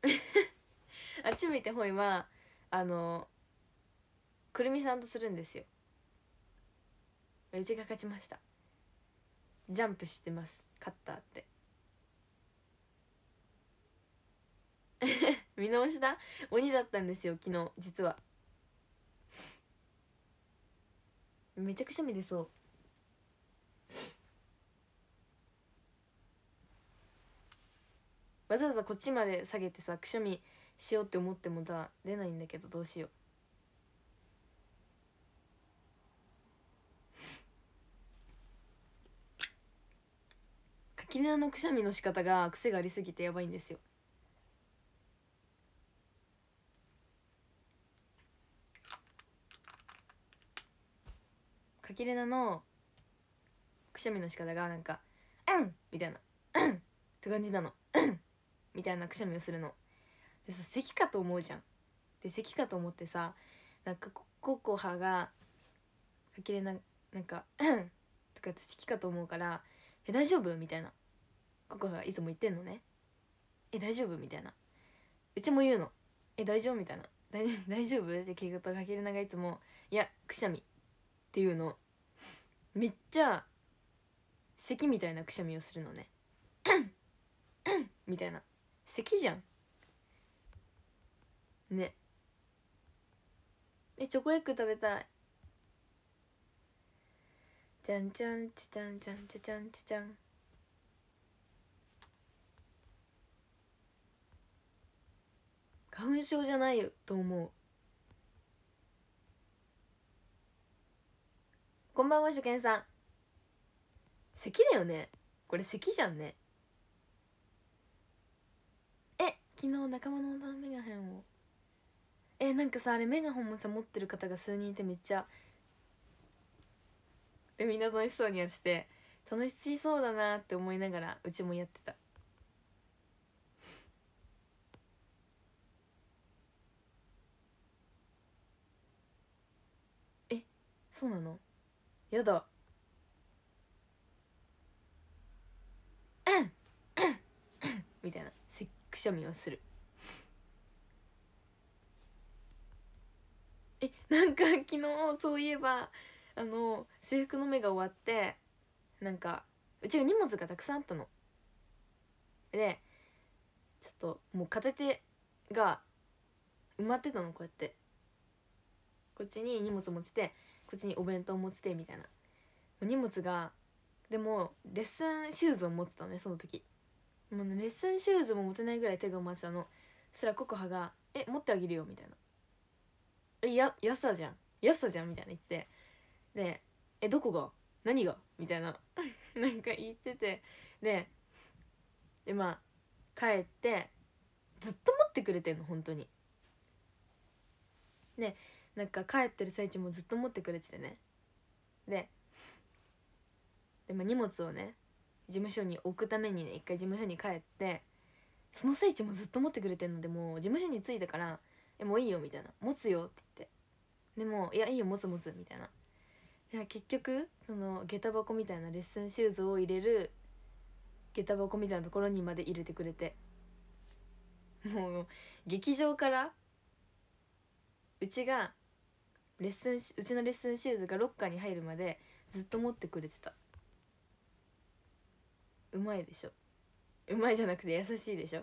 [laughs] あっち向いてほいはあのくるみさんとするんですようちが勝ちましたジャンプしてます勝ったって [laughs] 見直しだ鬼だったんですよ昨日実はめちゃくちゃ目出そうわざわざこっちまで下げてさくしゃみしようって思ってもだ出ないんだけどどうしようきなのくしゃみの仕方が癖がありすぎてやばいんですよきれなのくしゃみの仕方がなんか「うん!」みたいな「うん!」って感じなの「うん!」みたいなくしゃみをするのでさ咳かと思うじゃんで咳かと思ってさなんかココハがかきれななんか「うん!」とかって咳かと思うから「え大丈夫?」みたいなココハがいつも言ってんのね「え大丈夫?」みたいなうちも言うの「え大丈夫?」みたいな「大丈夫?」って聞くとかきれながいつも「いやくしゃみ」っていうのめっちゃ咳みたいなくしゃみをするのね [coughs] みたいな咳じゃんねえチョコエッグ食べたいじゃんじゃんちゃんじゃんちゃちゃんちちゃん花粉症じゃないと思うこんばんは初見さん咳だよねこれ咳じゃんねえ昨日仲間のメガヘンをえなんかさあれメガホンもさ持ってる方が数人いてめっちゃでみんな楽しそうにやってて楽しそうだなって思いながらうちもやってたえそうなのやだみたいなくしャみをするえなんか昨日そういえばあの制服の目が終わってなんかうちが荷物がたくさんあったの。でちょっともう片手が埋まってたのこうやってこっちに荷物持っててっちにお弁当持てみたいな荷物がでもレッスンシューズを持ってたのねその時もう、ね、レッスンシューズも持てないぐらい手が回ってたのそしたらココハが「え持ってあげるよ」みたいな「えや安さじゃん安さじゃん」みたいな言ってで「えどこが何が?」みたいな [laughs] なんか言っててででまあ帰ってずっと持ってくれてんの本当にでなんか帰ってる最中もずっと持ってくれててねでで、まあ、荷物をね事務所に置くためにね一回事務所に帰ってその最中もずっと持ってくれてるのでもう事務所に着いたから「えもういいよ」みたいな「持つよ」って言ってでも「いやいいよ持つ持つ」みたいな結局その下駄箱みたいなレッスンシューズを入れる下駄箱みたいなところにまで入れてくれてもう劇場からうちがレッスンうちのレッスンシューズがロッカーに入るまでずっと持ってくれてたうまいでしょうまいじゃなくて優しいでしょ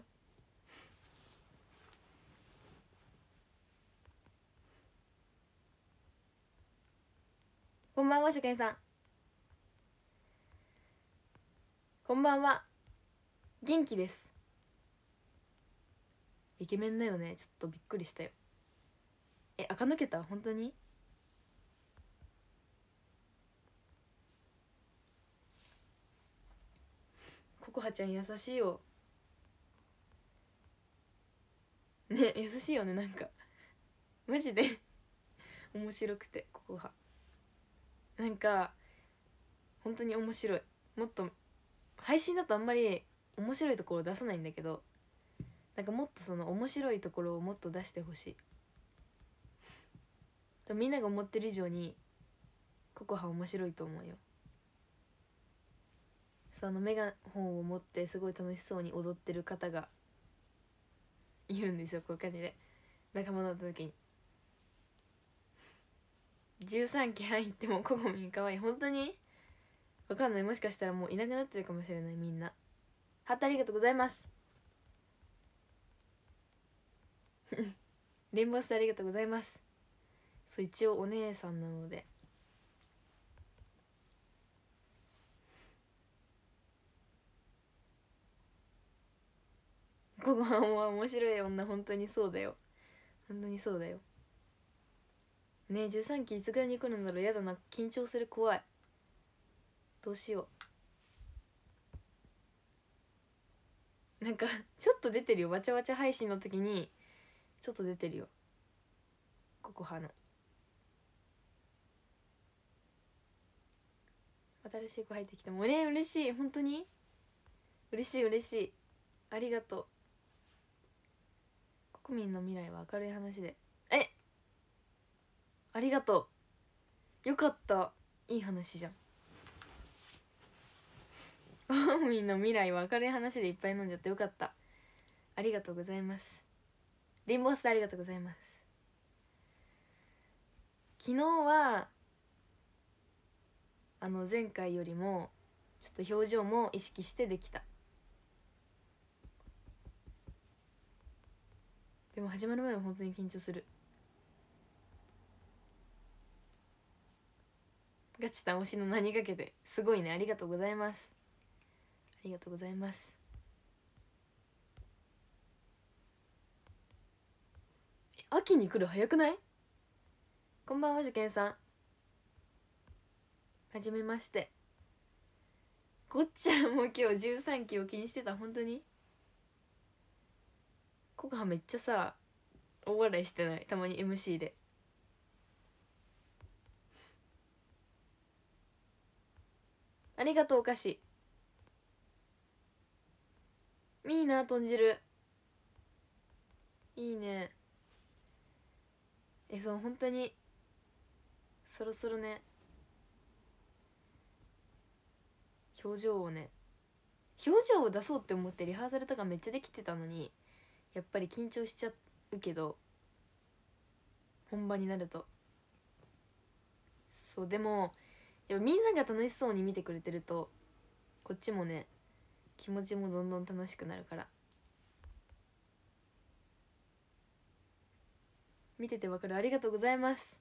こんばんは、初見さん。こんばんは。元気です。イケメンだよね。ちょっとびっくりしたよ。え、垢抜けた本当にこはちゃん優しいよね優しいよねなんかマジで面白くてここはなんか本当に面白いもっと配信だとあんまり面白いところ出さないんだけどなんかもっとその面白いところをもっと出してほしいみんなが思ってる以上にココハ面白いと思うよそのメガホンを持ってすごい楽しそうに踊ってる方がいるんですよこういう感じで仲間だった時に13期入ってもココミンかわいい本当にわかんないもしかしたらもういなくなってるかもしれないみんなハートありがとうございますレンボスありがとうございますそう一応お姉さんなのでココハは面白い女本当にそうだよ本当にそうだよねえ13期いつぐらいに来るんだろうやだな緊張する怖いどうしようなんかちょっと出てるよわちゃわちゃ配信の時にちょっと出てるよここはの新しい子入ってきたもうね嬉しい本当に嬉しい嬉しいありがとうコミンの未来は明るい話でえありがとうよかったいい話じゃんコミンの未来は明るい話でいっぱい飲んじゃってよかったありがとうございますリンボースありがとうございます昨日はあの前回よりもちょっと表情も意識してできたでも始まる前は本当に緊張するガチタン推しの何かけですごいねありがとうございますありがとうございます秋に来る早くないこんばんは受験さんはじめましてごっちゃんも今日13期を気にしてた本当にコハめっちゃさ大笑いしてないたまに MC でありがとうお菓子いいな豚汁いいねえそう本当にそろそろね表情をね表情を出そうって思ってリハーサルとかめっちゃできてたのにやっぱり緊張しちゃうけど本番になるとそうでもやっぱみんなが楽しそうに見てくれてるとこっちもね気持ちもどんどん楽しくなるから見ててわかるありがとうございます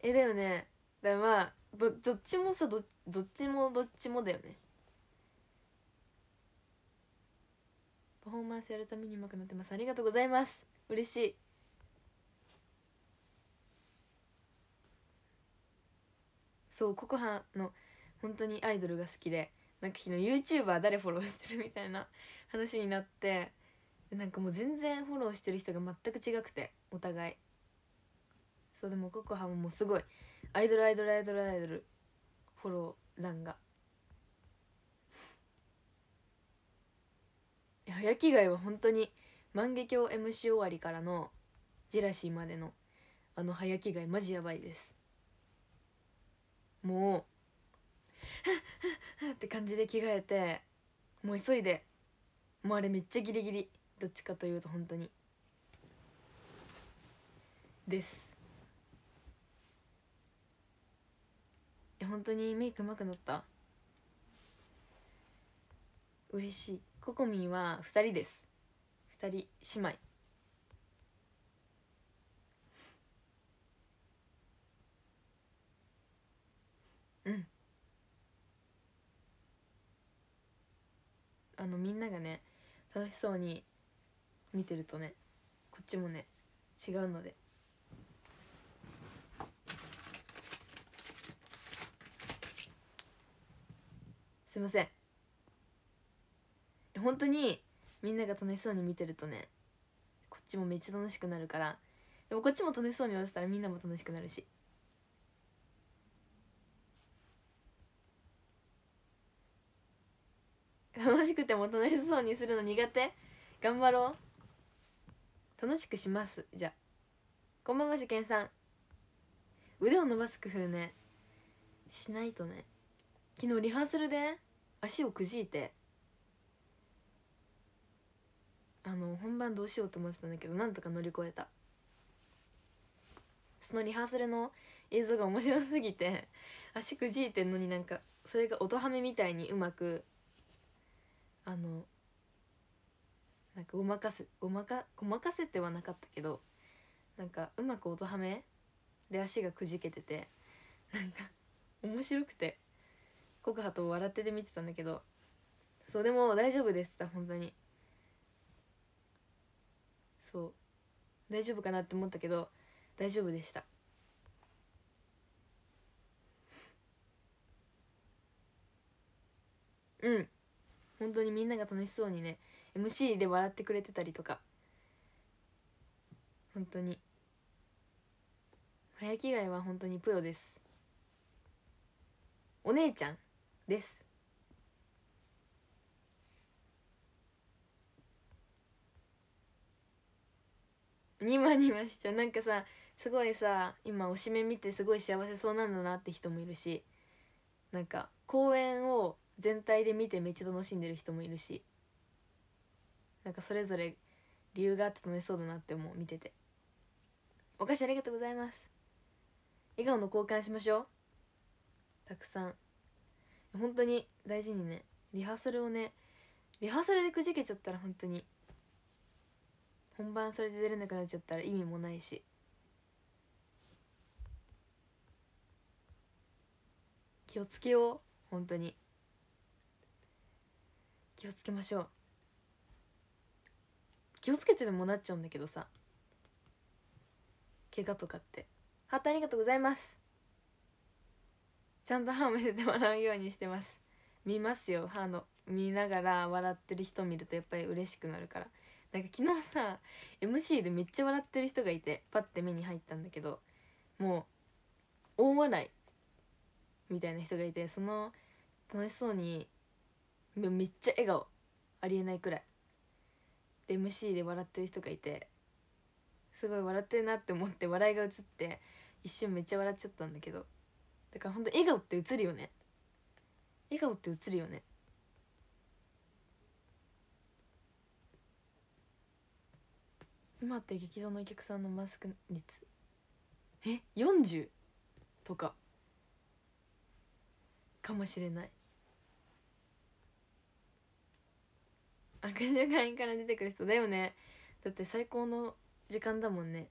えだよねだからまあどどっちもさどどっちもどっちもだよねパフォーマンスやるためにうまくなってますありがとうございます嬉しいそうココハの本当にアイドルが好きでなんか昨日 YouTuber 誰フォローしてるみたいな話になってなんかもう全然フォローしてる人が全く違くてお互いそうでもココハももうすごいアイドルアイドルアイドルアイドルフォロー欄がや早着替えは本当に万華鏡 MC 終わりからのジェラシーまでのあの早着替えマジやばいですもうって感じで着替えてもう急いでもうあれめっちゃギリギリどっちかというと本当にです本当にメイクうまくなった嬉しいココミンは2人です2人姉妹うんあのみんながね楽しそうに見てるとねこっちもね違うのですいません本当にみんなが楽しそうに見てるとねこっちもめっちゃ楽しくなるからでもこっちも楽しそうに見ったらみんなも楽しくなるし楽しくても楽しそうにするの苦手頑張ろう楽しくしますじゃあこんばんはしゅけんさん腕を伸ばす工夫ねしないとね昨日リハーサルで足をくじいてあの本番どうしようと思ってたんだけどなんとか乗り越えたそのリハーサルの映像が面白すぎて足くじいてんのになんかそれが音ハメみたいにうまくあのなんかごまかせごまかごまかせてはなかったけどなんかうまく音ハメで足がくじけててなんか面白くて告白をと笑ってて見てたんだけどそうでも大丈夫でした本当にそう大丈夫かなって思ったけど大丈夫でしたうん本当にみんなが楽しそうにね MC で笑ってくれてたりとか本当に早着替えは本当にプロですお姉ちゃんですニマニマしちゃうなんかさすごいさ今おしめ見てすごい幸せそうなんだなって人もいるしなんか公演を全体で見てめっちゃ楽しんでる人もいるしなんかそれぞれ理由があって楽しそうだなって思う見ててお菓子ありがとうございます笑顔の交換しましょうたくさん本当に大事にねリハーサルをねリハーサルでくじけちゃったら本当に本番それで出れなくなっちゃったら意味もないし気をつけよう本当に気をつけましょう気をつけてでもなっちゃうんだけどさ怪我とかってハートありがとうございますちゃんと歯を見せてもらうようにしてます見ますよ歯の見ながら笑ってる人見るとやっぱり嬉しくなるからなんか昨日さ MC でめっちゃ笑ってる人がいてパッて目に入ったんだけどもう大笑いみたいな人がいてその楽しそうにめっちゃ笑顔ありえないくらいで MC で笑ってる人がいてすごい笑ってるなって思って笑いが映って一瞬めっちゃ笑っちゃったんだけどだからほんと笑顔って映るよね笑顔って映るよね今って劇場のお客さんのマスク率え40とかかもしれない握手会から出てくる人だよねだって最高の時間だもんね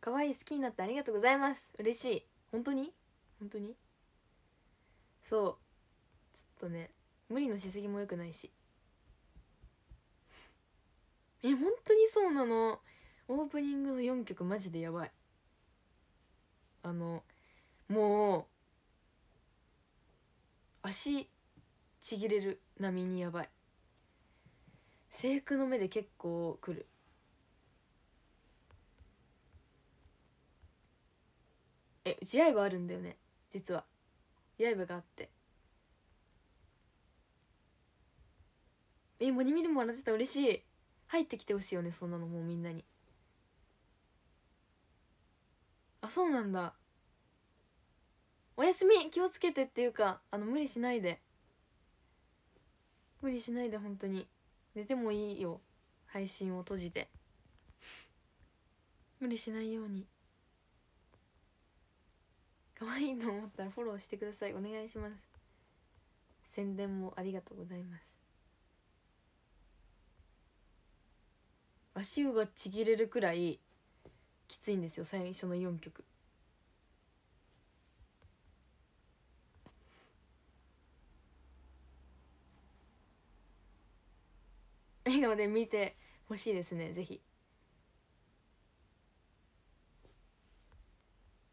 可愛い好きになってありがとうございます嬉しい本当に本当にそうちょっとね無理のしすぎもよくないしえ本当にそうなのオープニングの4曲マジでやばいあのもう足ちぎれる波にやばい制服の目で結構くるえうち刃あるんだよね実は刃があってえモニミでもらってた嬉しい入ってきてほしいよねそんなのもうみんなにあそうなんだおやすみ気をつけてっていうかあの無理しないで無理しないで本当に寝てもいいよ配信を閉じて無理しないように可愛いと思ったらフォローしてくださいお願いします宣伝もありがとうございます足がちぎれるくらいきついんですよ最初の4曲笑顔で見てほしいですねぜひ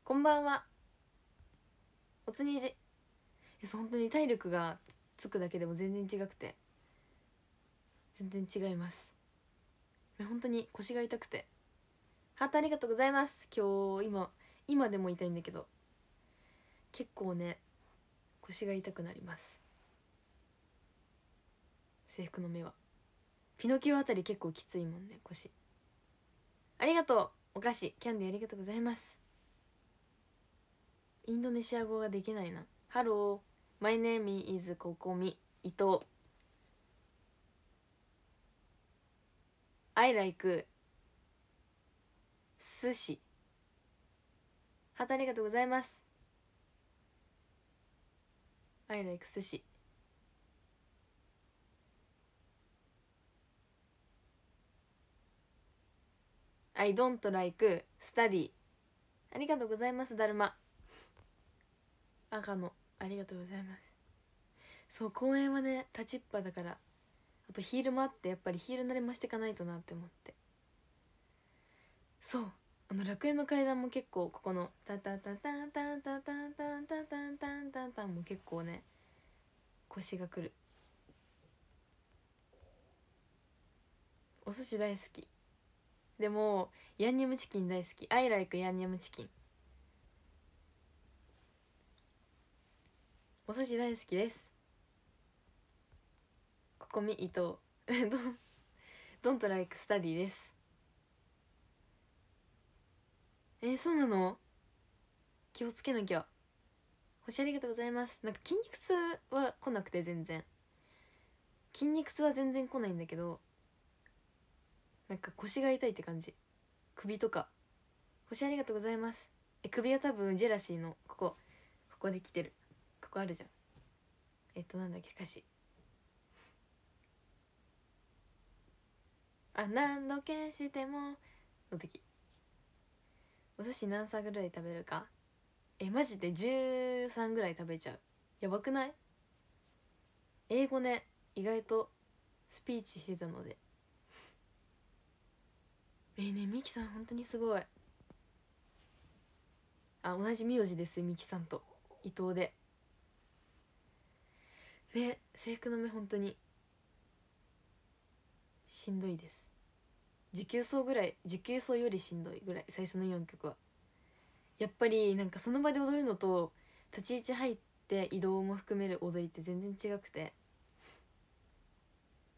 こんばんはおつにじ本当に体力がつくだけでも全然違くて全然違います本当に腰が痛くてハートありがとうございます今日今今でも痛いんだけど結構ね腰が痛くなります制服の目はピノキオあたり結構きついもんね腰ありがとうお菓子キャンディーありがとうございますインドネシア語ができないなハローマイネームイズココミ伊藤 I like 寿司ハートありがとうございます I like 寿司アイドントライクスタディありがとうございますだるま赤のありがとうございますそう公園はね立ちっぱだからあとヒールもあってやっぱりヒール慣りもしていかないとなって思ってそうあの楽園の階段も結構ここの「タタタタタタタタタタタタタ」も結構ね腰がくるお寿司大好きでもヤンニョムチキン大好きアイライクヤンニョムチキンお寿司大好きですコミ伊藤 d o ドントライクスタディですえー、そうなの気をつけなきゃ星ありがとうございますなんか筋肉痛は来なくて全然筋肉痛は全然来ないんだけどなんか腰が痛いって感じ首とか星ありがとうございますえ首は多分ジェラシーのここここで来てるここあるじゃんえっとなんだっけ歌詞あ何度消してもの時お寿司何歳ぐらい食べるかえマジで13ぐらい食べちゃうやばくない英語ね意外とスピーチしてたのでえー、ねみきさん本当にすごいあ同じ名字ですみきさんと伊藤でね制服の目本当にしんどいです持久走ぐらい持久走よりしんどいぐらい最初の4曲はやっぱりなんかその場で踊るのと立ち位置入って移動も含める踊りって全然違くて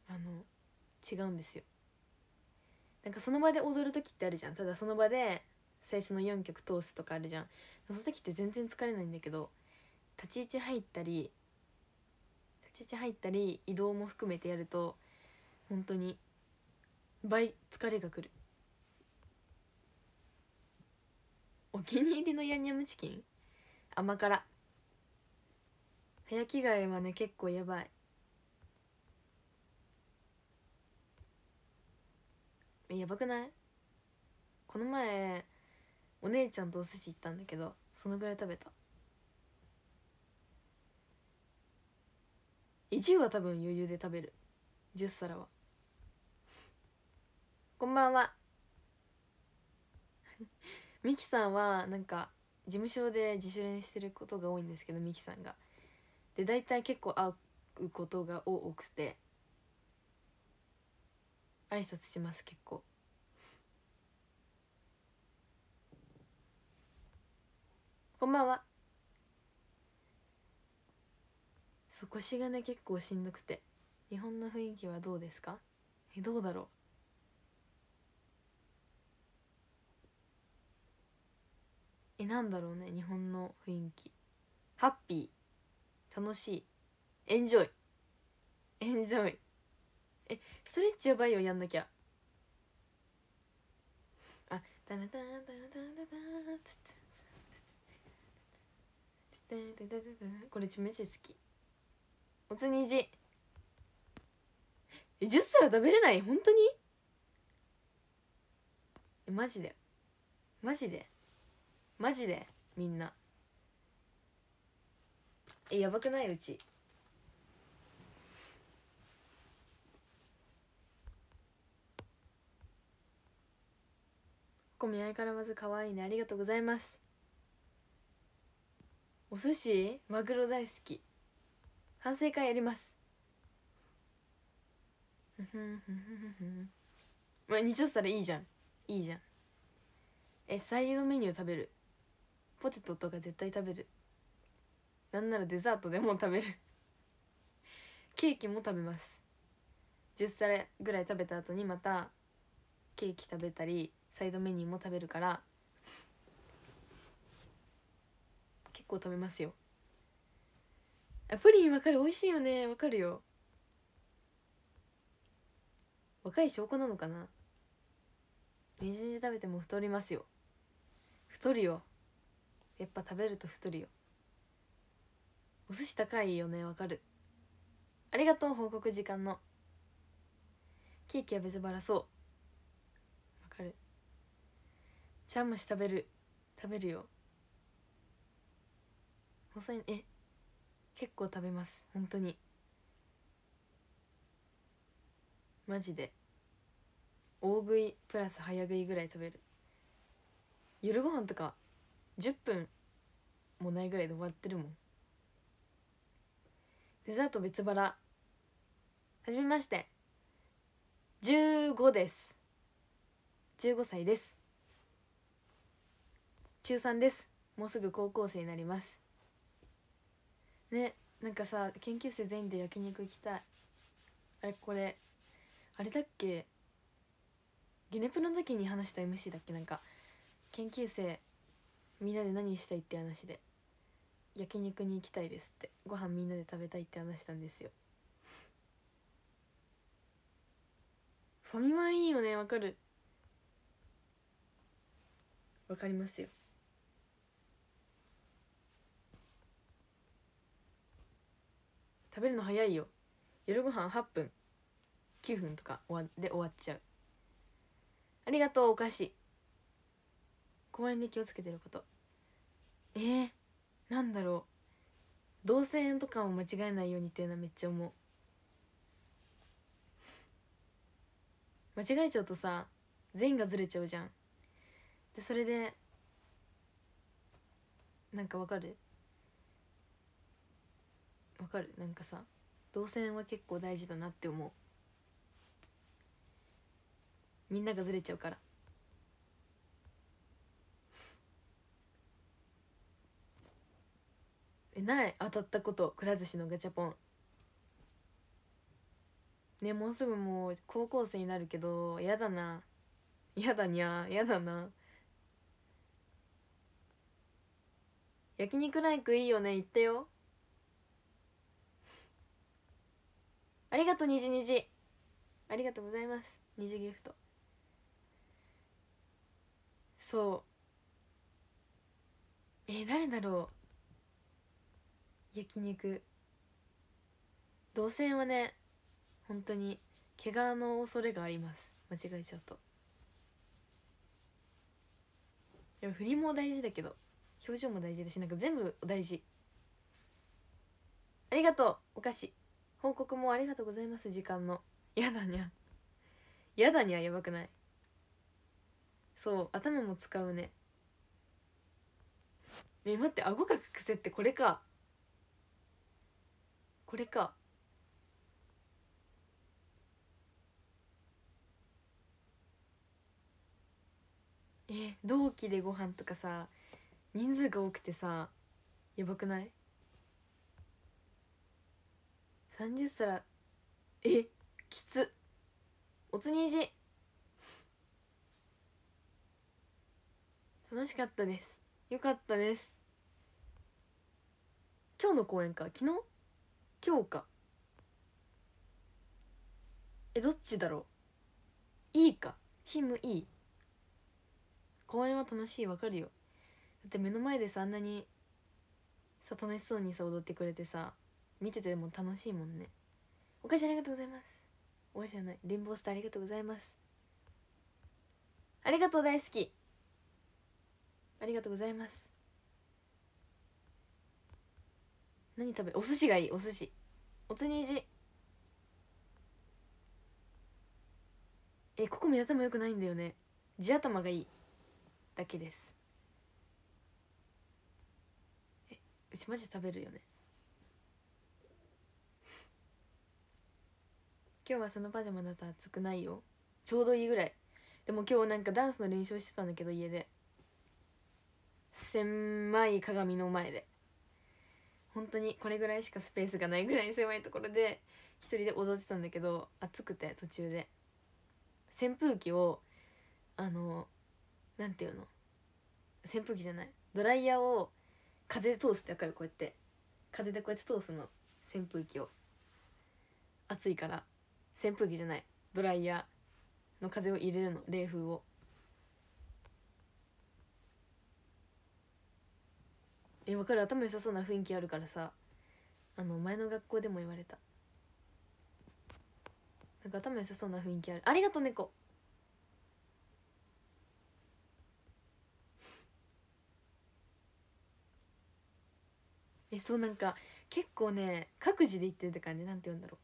あの違うんですよなんかその場で踊る時ってあるじゃんただその場で最初の4曲通すとかあるじゃんその時って全然疲れないんだけど立ち位置入ったり立ち位置入ったり移動も含めてやると本当に倍疲れがくるお気に入りのヤンニョムチキン甘辛早着替えはね結構やばいやばくないこの前お姉ちゃんとお寿司行ったんだけどそのぐらい食べた20は多分余裕で食べる10皿はこんばんは [laughs] ミキさんはなんか事務所で自主練してることが多いんですけどミキさんがで大体結構会うことが多くて挨拶します結構こんばんはそう腰がね結構しんどくて日本の雰囲気はどうですかえどうだろうえなんだろうね日本の雰囲気ハッピー楽しいエンジョイエンジョイえストレッチやばいよやんなきゃあダラダラダラダラダラつつこれめちゃ好きおつにじえ10皿食べれない本当にえマジでマジでマジでみんなえやばくないうちお見合いからまず可愛いねありがとうございますお寿司マグロ大好き反省会やりますまあ、二ちゃったらいいじゃんいいじゃんえサイドメニュー食べるポテトとか絶対食べるなんならデザートでも食べるケーキも食べます10皿ぐらい食べた後にまたケーキ食べたりサイドメニューも食べるから結構食べますよあプリンわかる美味しいよねわかるよ若い証拠なのかなみじんで食べても太りますよ太るよやっぱ食べると太るよお寿司高いよねわかるありがとう報告時間のケーキは別腹そうわかる茶虫食べる食べるよまさにえ結構食べます本当にマジで大食いプラス早食いぐらい食べる夜ご飯とか10分もないぐらいで終わってるもんデザート別腹はじめまして15です15歳です中3ですもうすぐ高校生になりますねなんかさ研究生全員で焼肉行きたいあれこれあれだっけゲネプロの時に話した MC だっけなんか研究生みんなで何したいって話で焼肉に行きたいですってご飯みんなで食べたいって話したんですよファミマいいよねわかるわかりますよ食べるの早いよ夜ご飯8分9分とかで終わっちゃうありがとうお菓子公園で気をつけてることえー、なんだろう動線とかを間違えないようにっていうのはめっちゃ思う間違えちゃうとさ員がずれちゃうじゃんでそれでなんかわかるわかるなんかさ動線は結構大事だなって思うみんながずれちゃうからえない当たったことくら寿司のガチャポンねもうすぐもう高校生になるけどやだなやだにゃやだな焼肉ライクいいよね言ってよありがとう虹虹ありがとうございます虹ギフトそうえー、誰だろう焼肉動線はね本当に怪我の恐れがあります間違えちゃうとでも振りも大事だけど表情も大事だしなんか全部大事ありがとうお菓子報告もありがとうございます時間のやだにゃやだにゃやばくないそう頭も使うねね待って顎がく癖ってこれかこれかえ同期でご飯とかさ人数が多くてさやばくない30皿えきつおつにじ楽しかったですよかったです今日の公演か昨日強かえどっちだろういいかチームいい公演は楽しいわかるよだって目の前でさあんなにさ楽しそうにさ踊ってくれてさ見てても楽しいもんねお菓子ありがとうございますお菓子じゃないレインボースターありがとうございますありがとう大好きありがとうございます何食べお寿司がいいお寿司おつにじえここ目頭よくないんだよね地頭がいいだけですえうちマジ食べるよね今日はそのパジャマだと暑くないよちょうどいいぐらいでも今日なんかダンスの練習してたんだけど家で狭い鏡の前で本当にこれぐらいしかスペースがないぐらい狭いところで1人で踊ってたんだけど暑くて途中で扇風機をあの何て言うの扇風機じゃないドライヤーを風で通すって分かるこうやって風でこうやって通すの扇風機を暑いから扇風機じゃないドライヤーの風を入れるの冷風をえ分かる頭良さそうな雰囲気あるからさあの前の学校でも言われたなんか頭良さそうな雰囲気あるありがとう猫えそうなんか結構ね各自で言ってるって感じなんて言うんだろ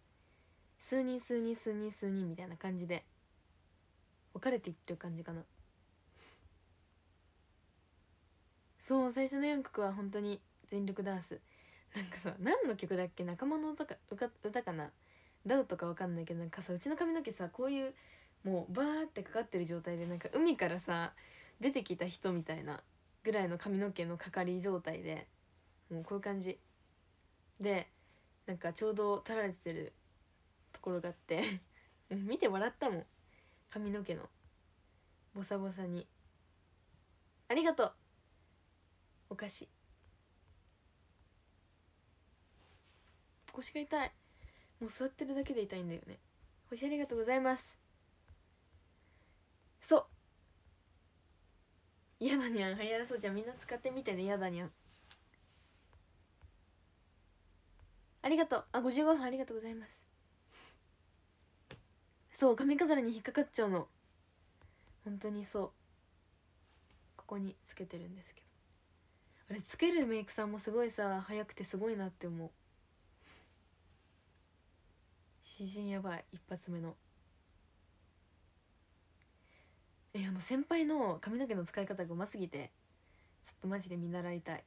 う数人数人数人数人みたいな感じで分かれていってる感じかなそう最初の4曲は本当に全力ダンスなんかさ何の曲だっけ仲間の歌か歌かなダウとかわかんないけどなんかさうちの髪の毛さこういうもうバーってかかってる状態でなんか海からさ出てきた人みたいなぐらいの髪の毛のかかり状態でもうこういう感じでなんかちょうど垂られてるところがあって見て笑ったもん髪の毛のボサボサにありがとうお菓子腰が痛いもう座ってるだけで痛いんだよね星ありがとうございますそう嫌だにゃん流やらそうじゃあみんな使ってみてね嫌だにゃんありがとうあ五55分ありがとうございますそう髪飾りに引っかかっちゃうの本当にそうここにつけてるんですけどつけるメイクさんもすごいさ早くてすごいなって思う詩人やばい一発目のえあの先輩の髪の毛の使い方がうますぎてちょっとマジで見習いたい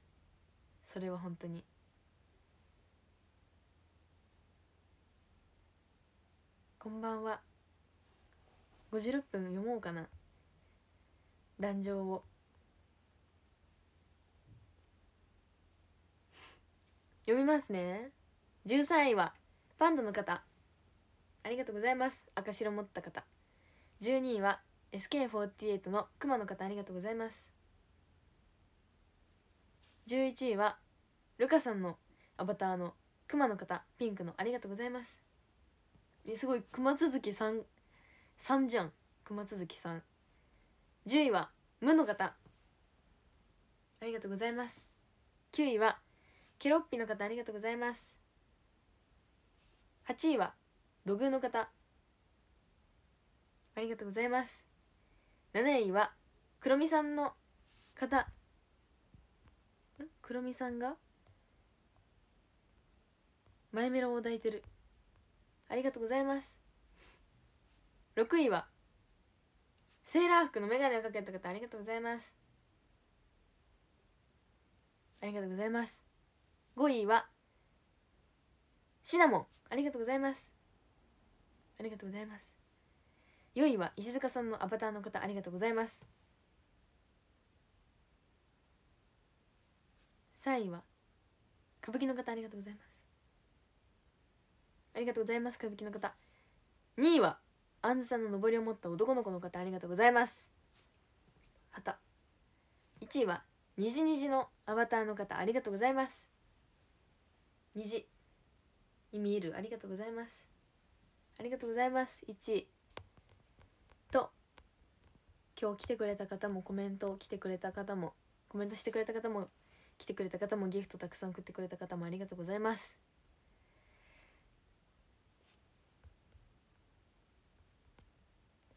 それは本当にこんばんは56分読もうかな壇上を。読みますね13位はパンダの方ありがとうございます赤白持った方12位は SK48 の熊の方ありがとうございます11位はルカさんのアバターの熊の方ピンクのありがとうございますえすごい熊続きさんさんじゃん熊続きさん10位は無の方ありがとうございます9位はケロッピの方ありがとうございます8位は土偶の方ありがとうございます7位は黒ミさんの方黒ミさんがマイメロを抱いてるありがとうございます6位はセーラー服の眼鏡をかけた方ありがとうございますありがとうございます5位はシナモンありがとうございますありがとうございます4位は石塚さんのアバターの方ありがとうございます3位は歌舞伎の方ありがとうございますありがとうございます歌舞伎の方2位は杏さんの上りを持った男の子の方ありがとうございます旗1位はにじにじのアバターの方ありがとうございます虹に見えるありがとうございますありがとうございます1と今日来てくれた方もコメント来てくれた方もコメントしてくれた方も来てくれた方もギフトたくさん送ってくれた方もありがとうございます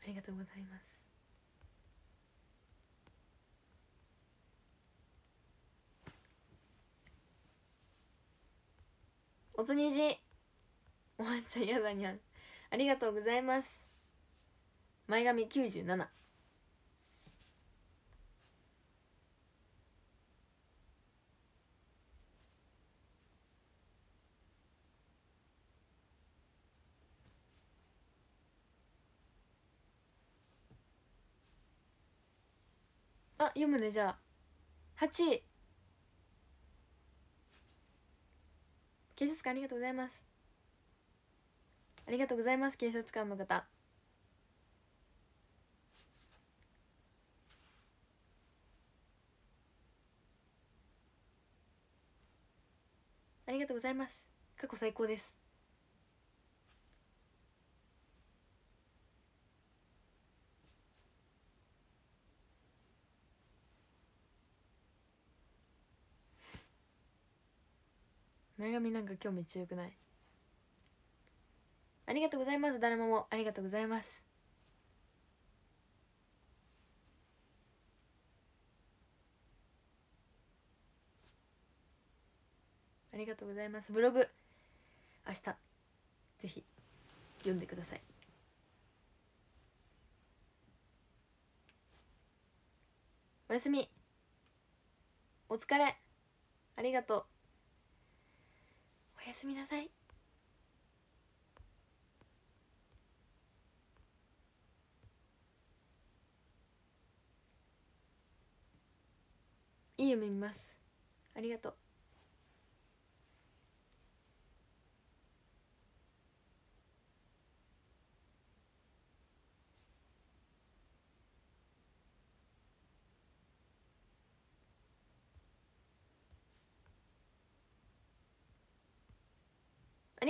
ありがとうございますおつにじおばあちゃんやだにゃんありがとうございます前髪97あ読むねじゃあ8位。警察官ありがとうございますありがとうございます警察官の方ありがとうございます過去最高です前髪なんか今日めっちゃよくないありがとうございます誰ももありがとうございますありがとうございますブログ明日ぜひ読んでくださいおやすみお疲れありがとうやすみなさいいい夢見ますありがとう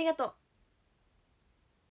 ありがとう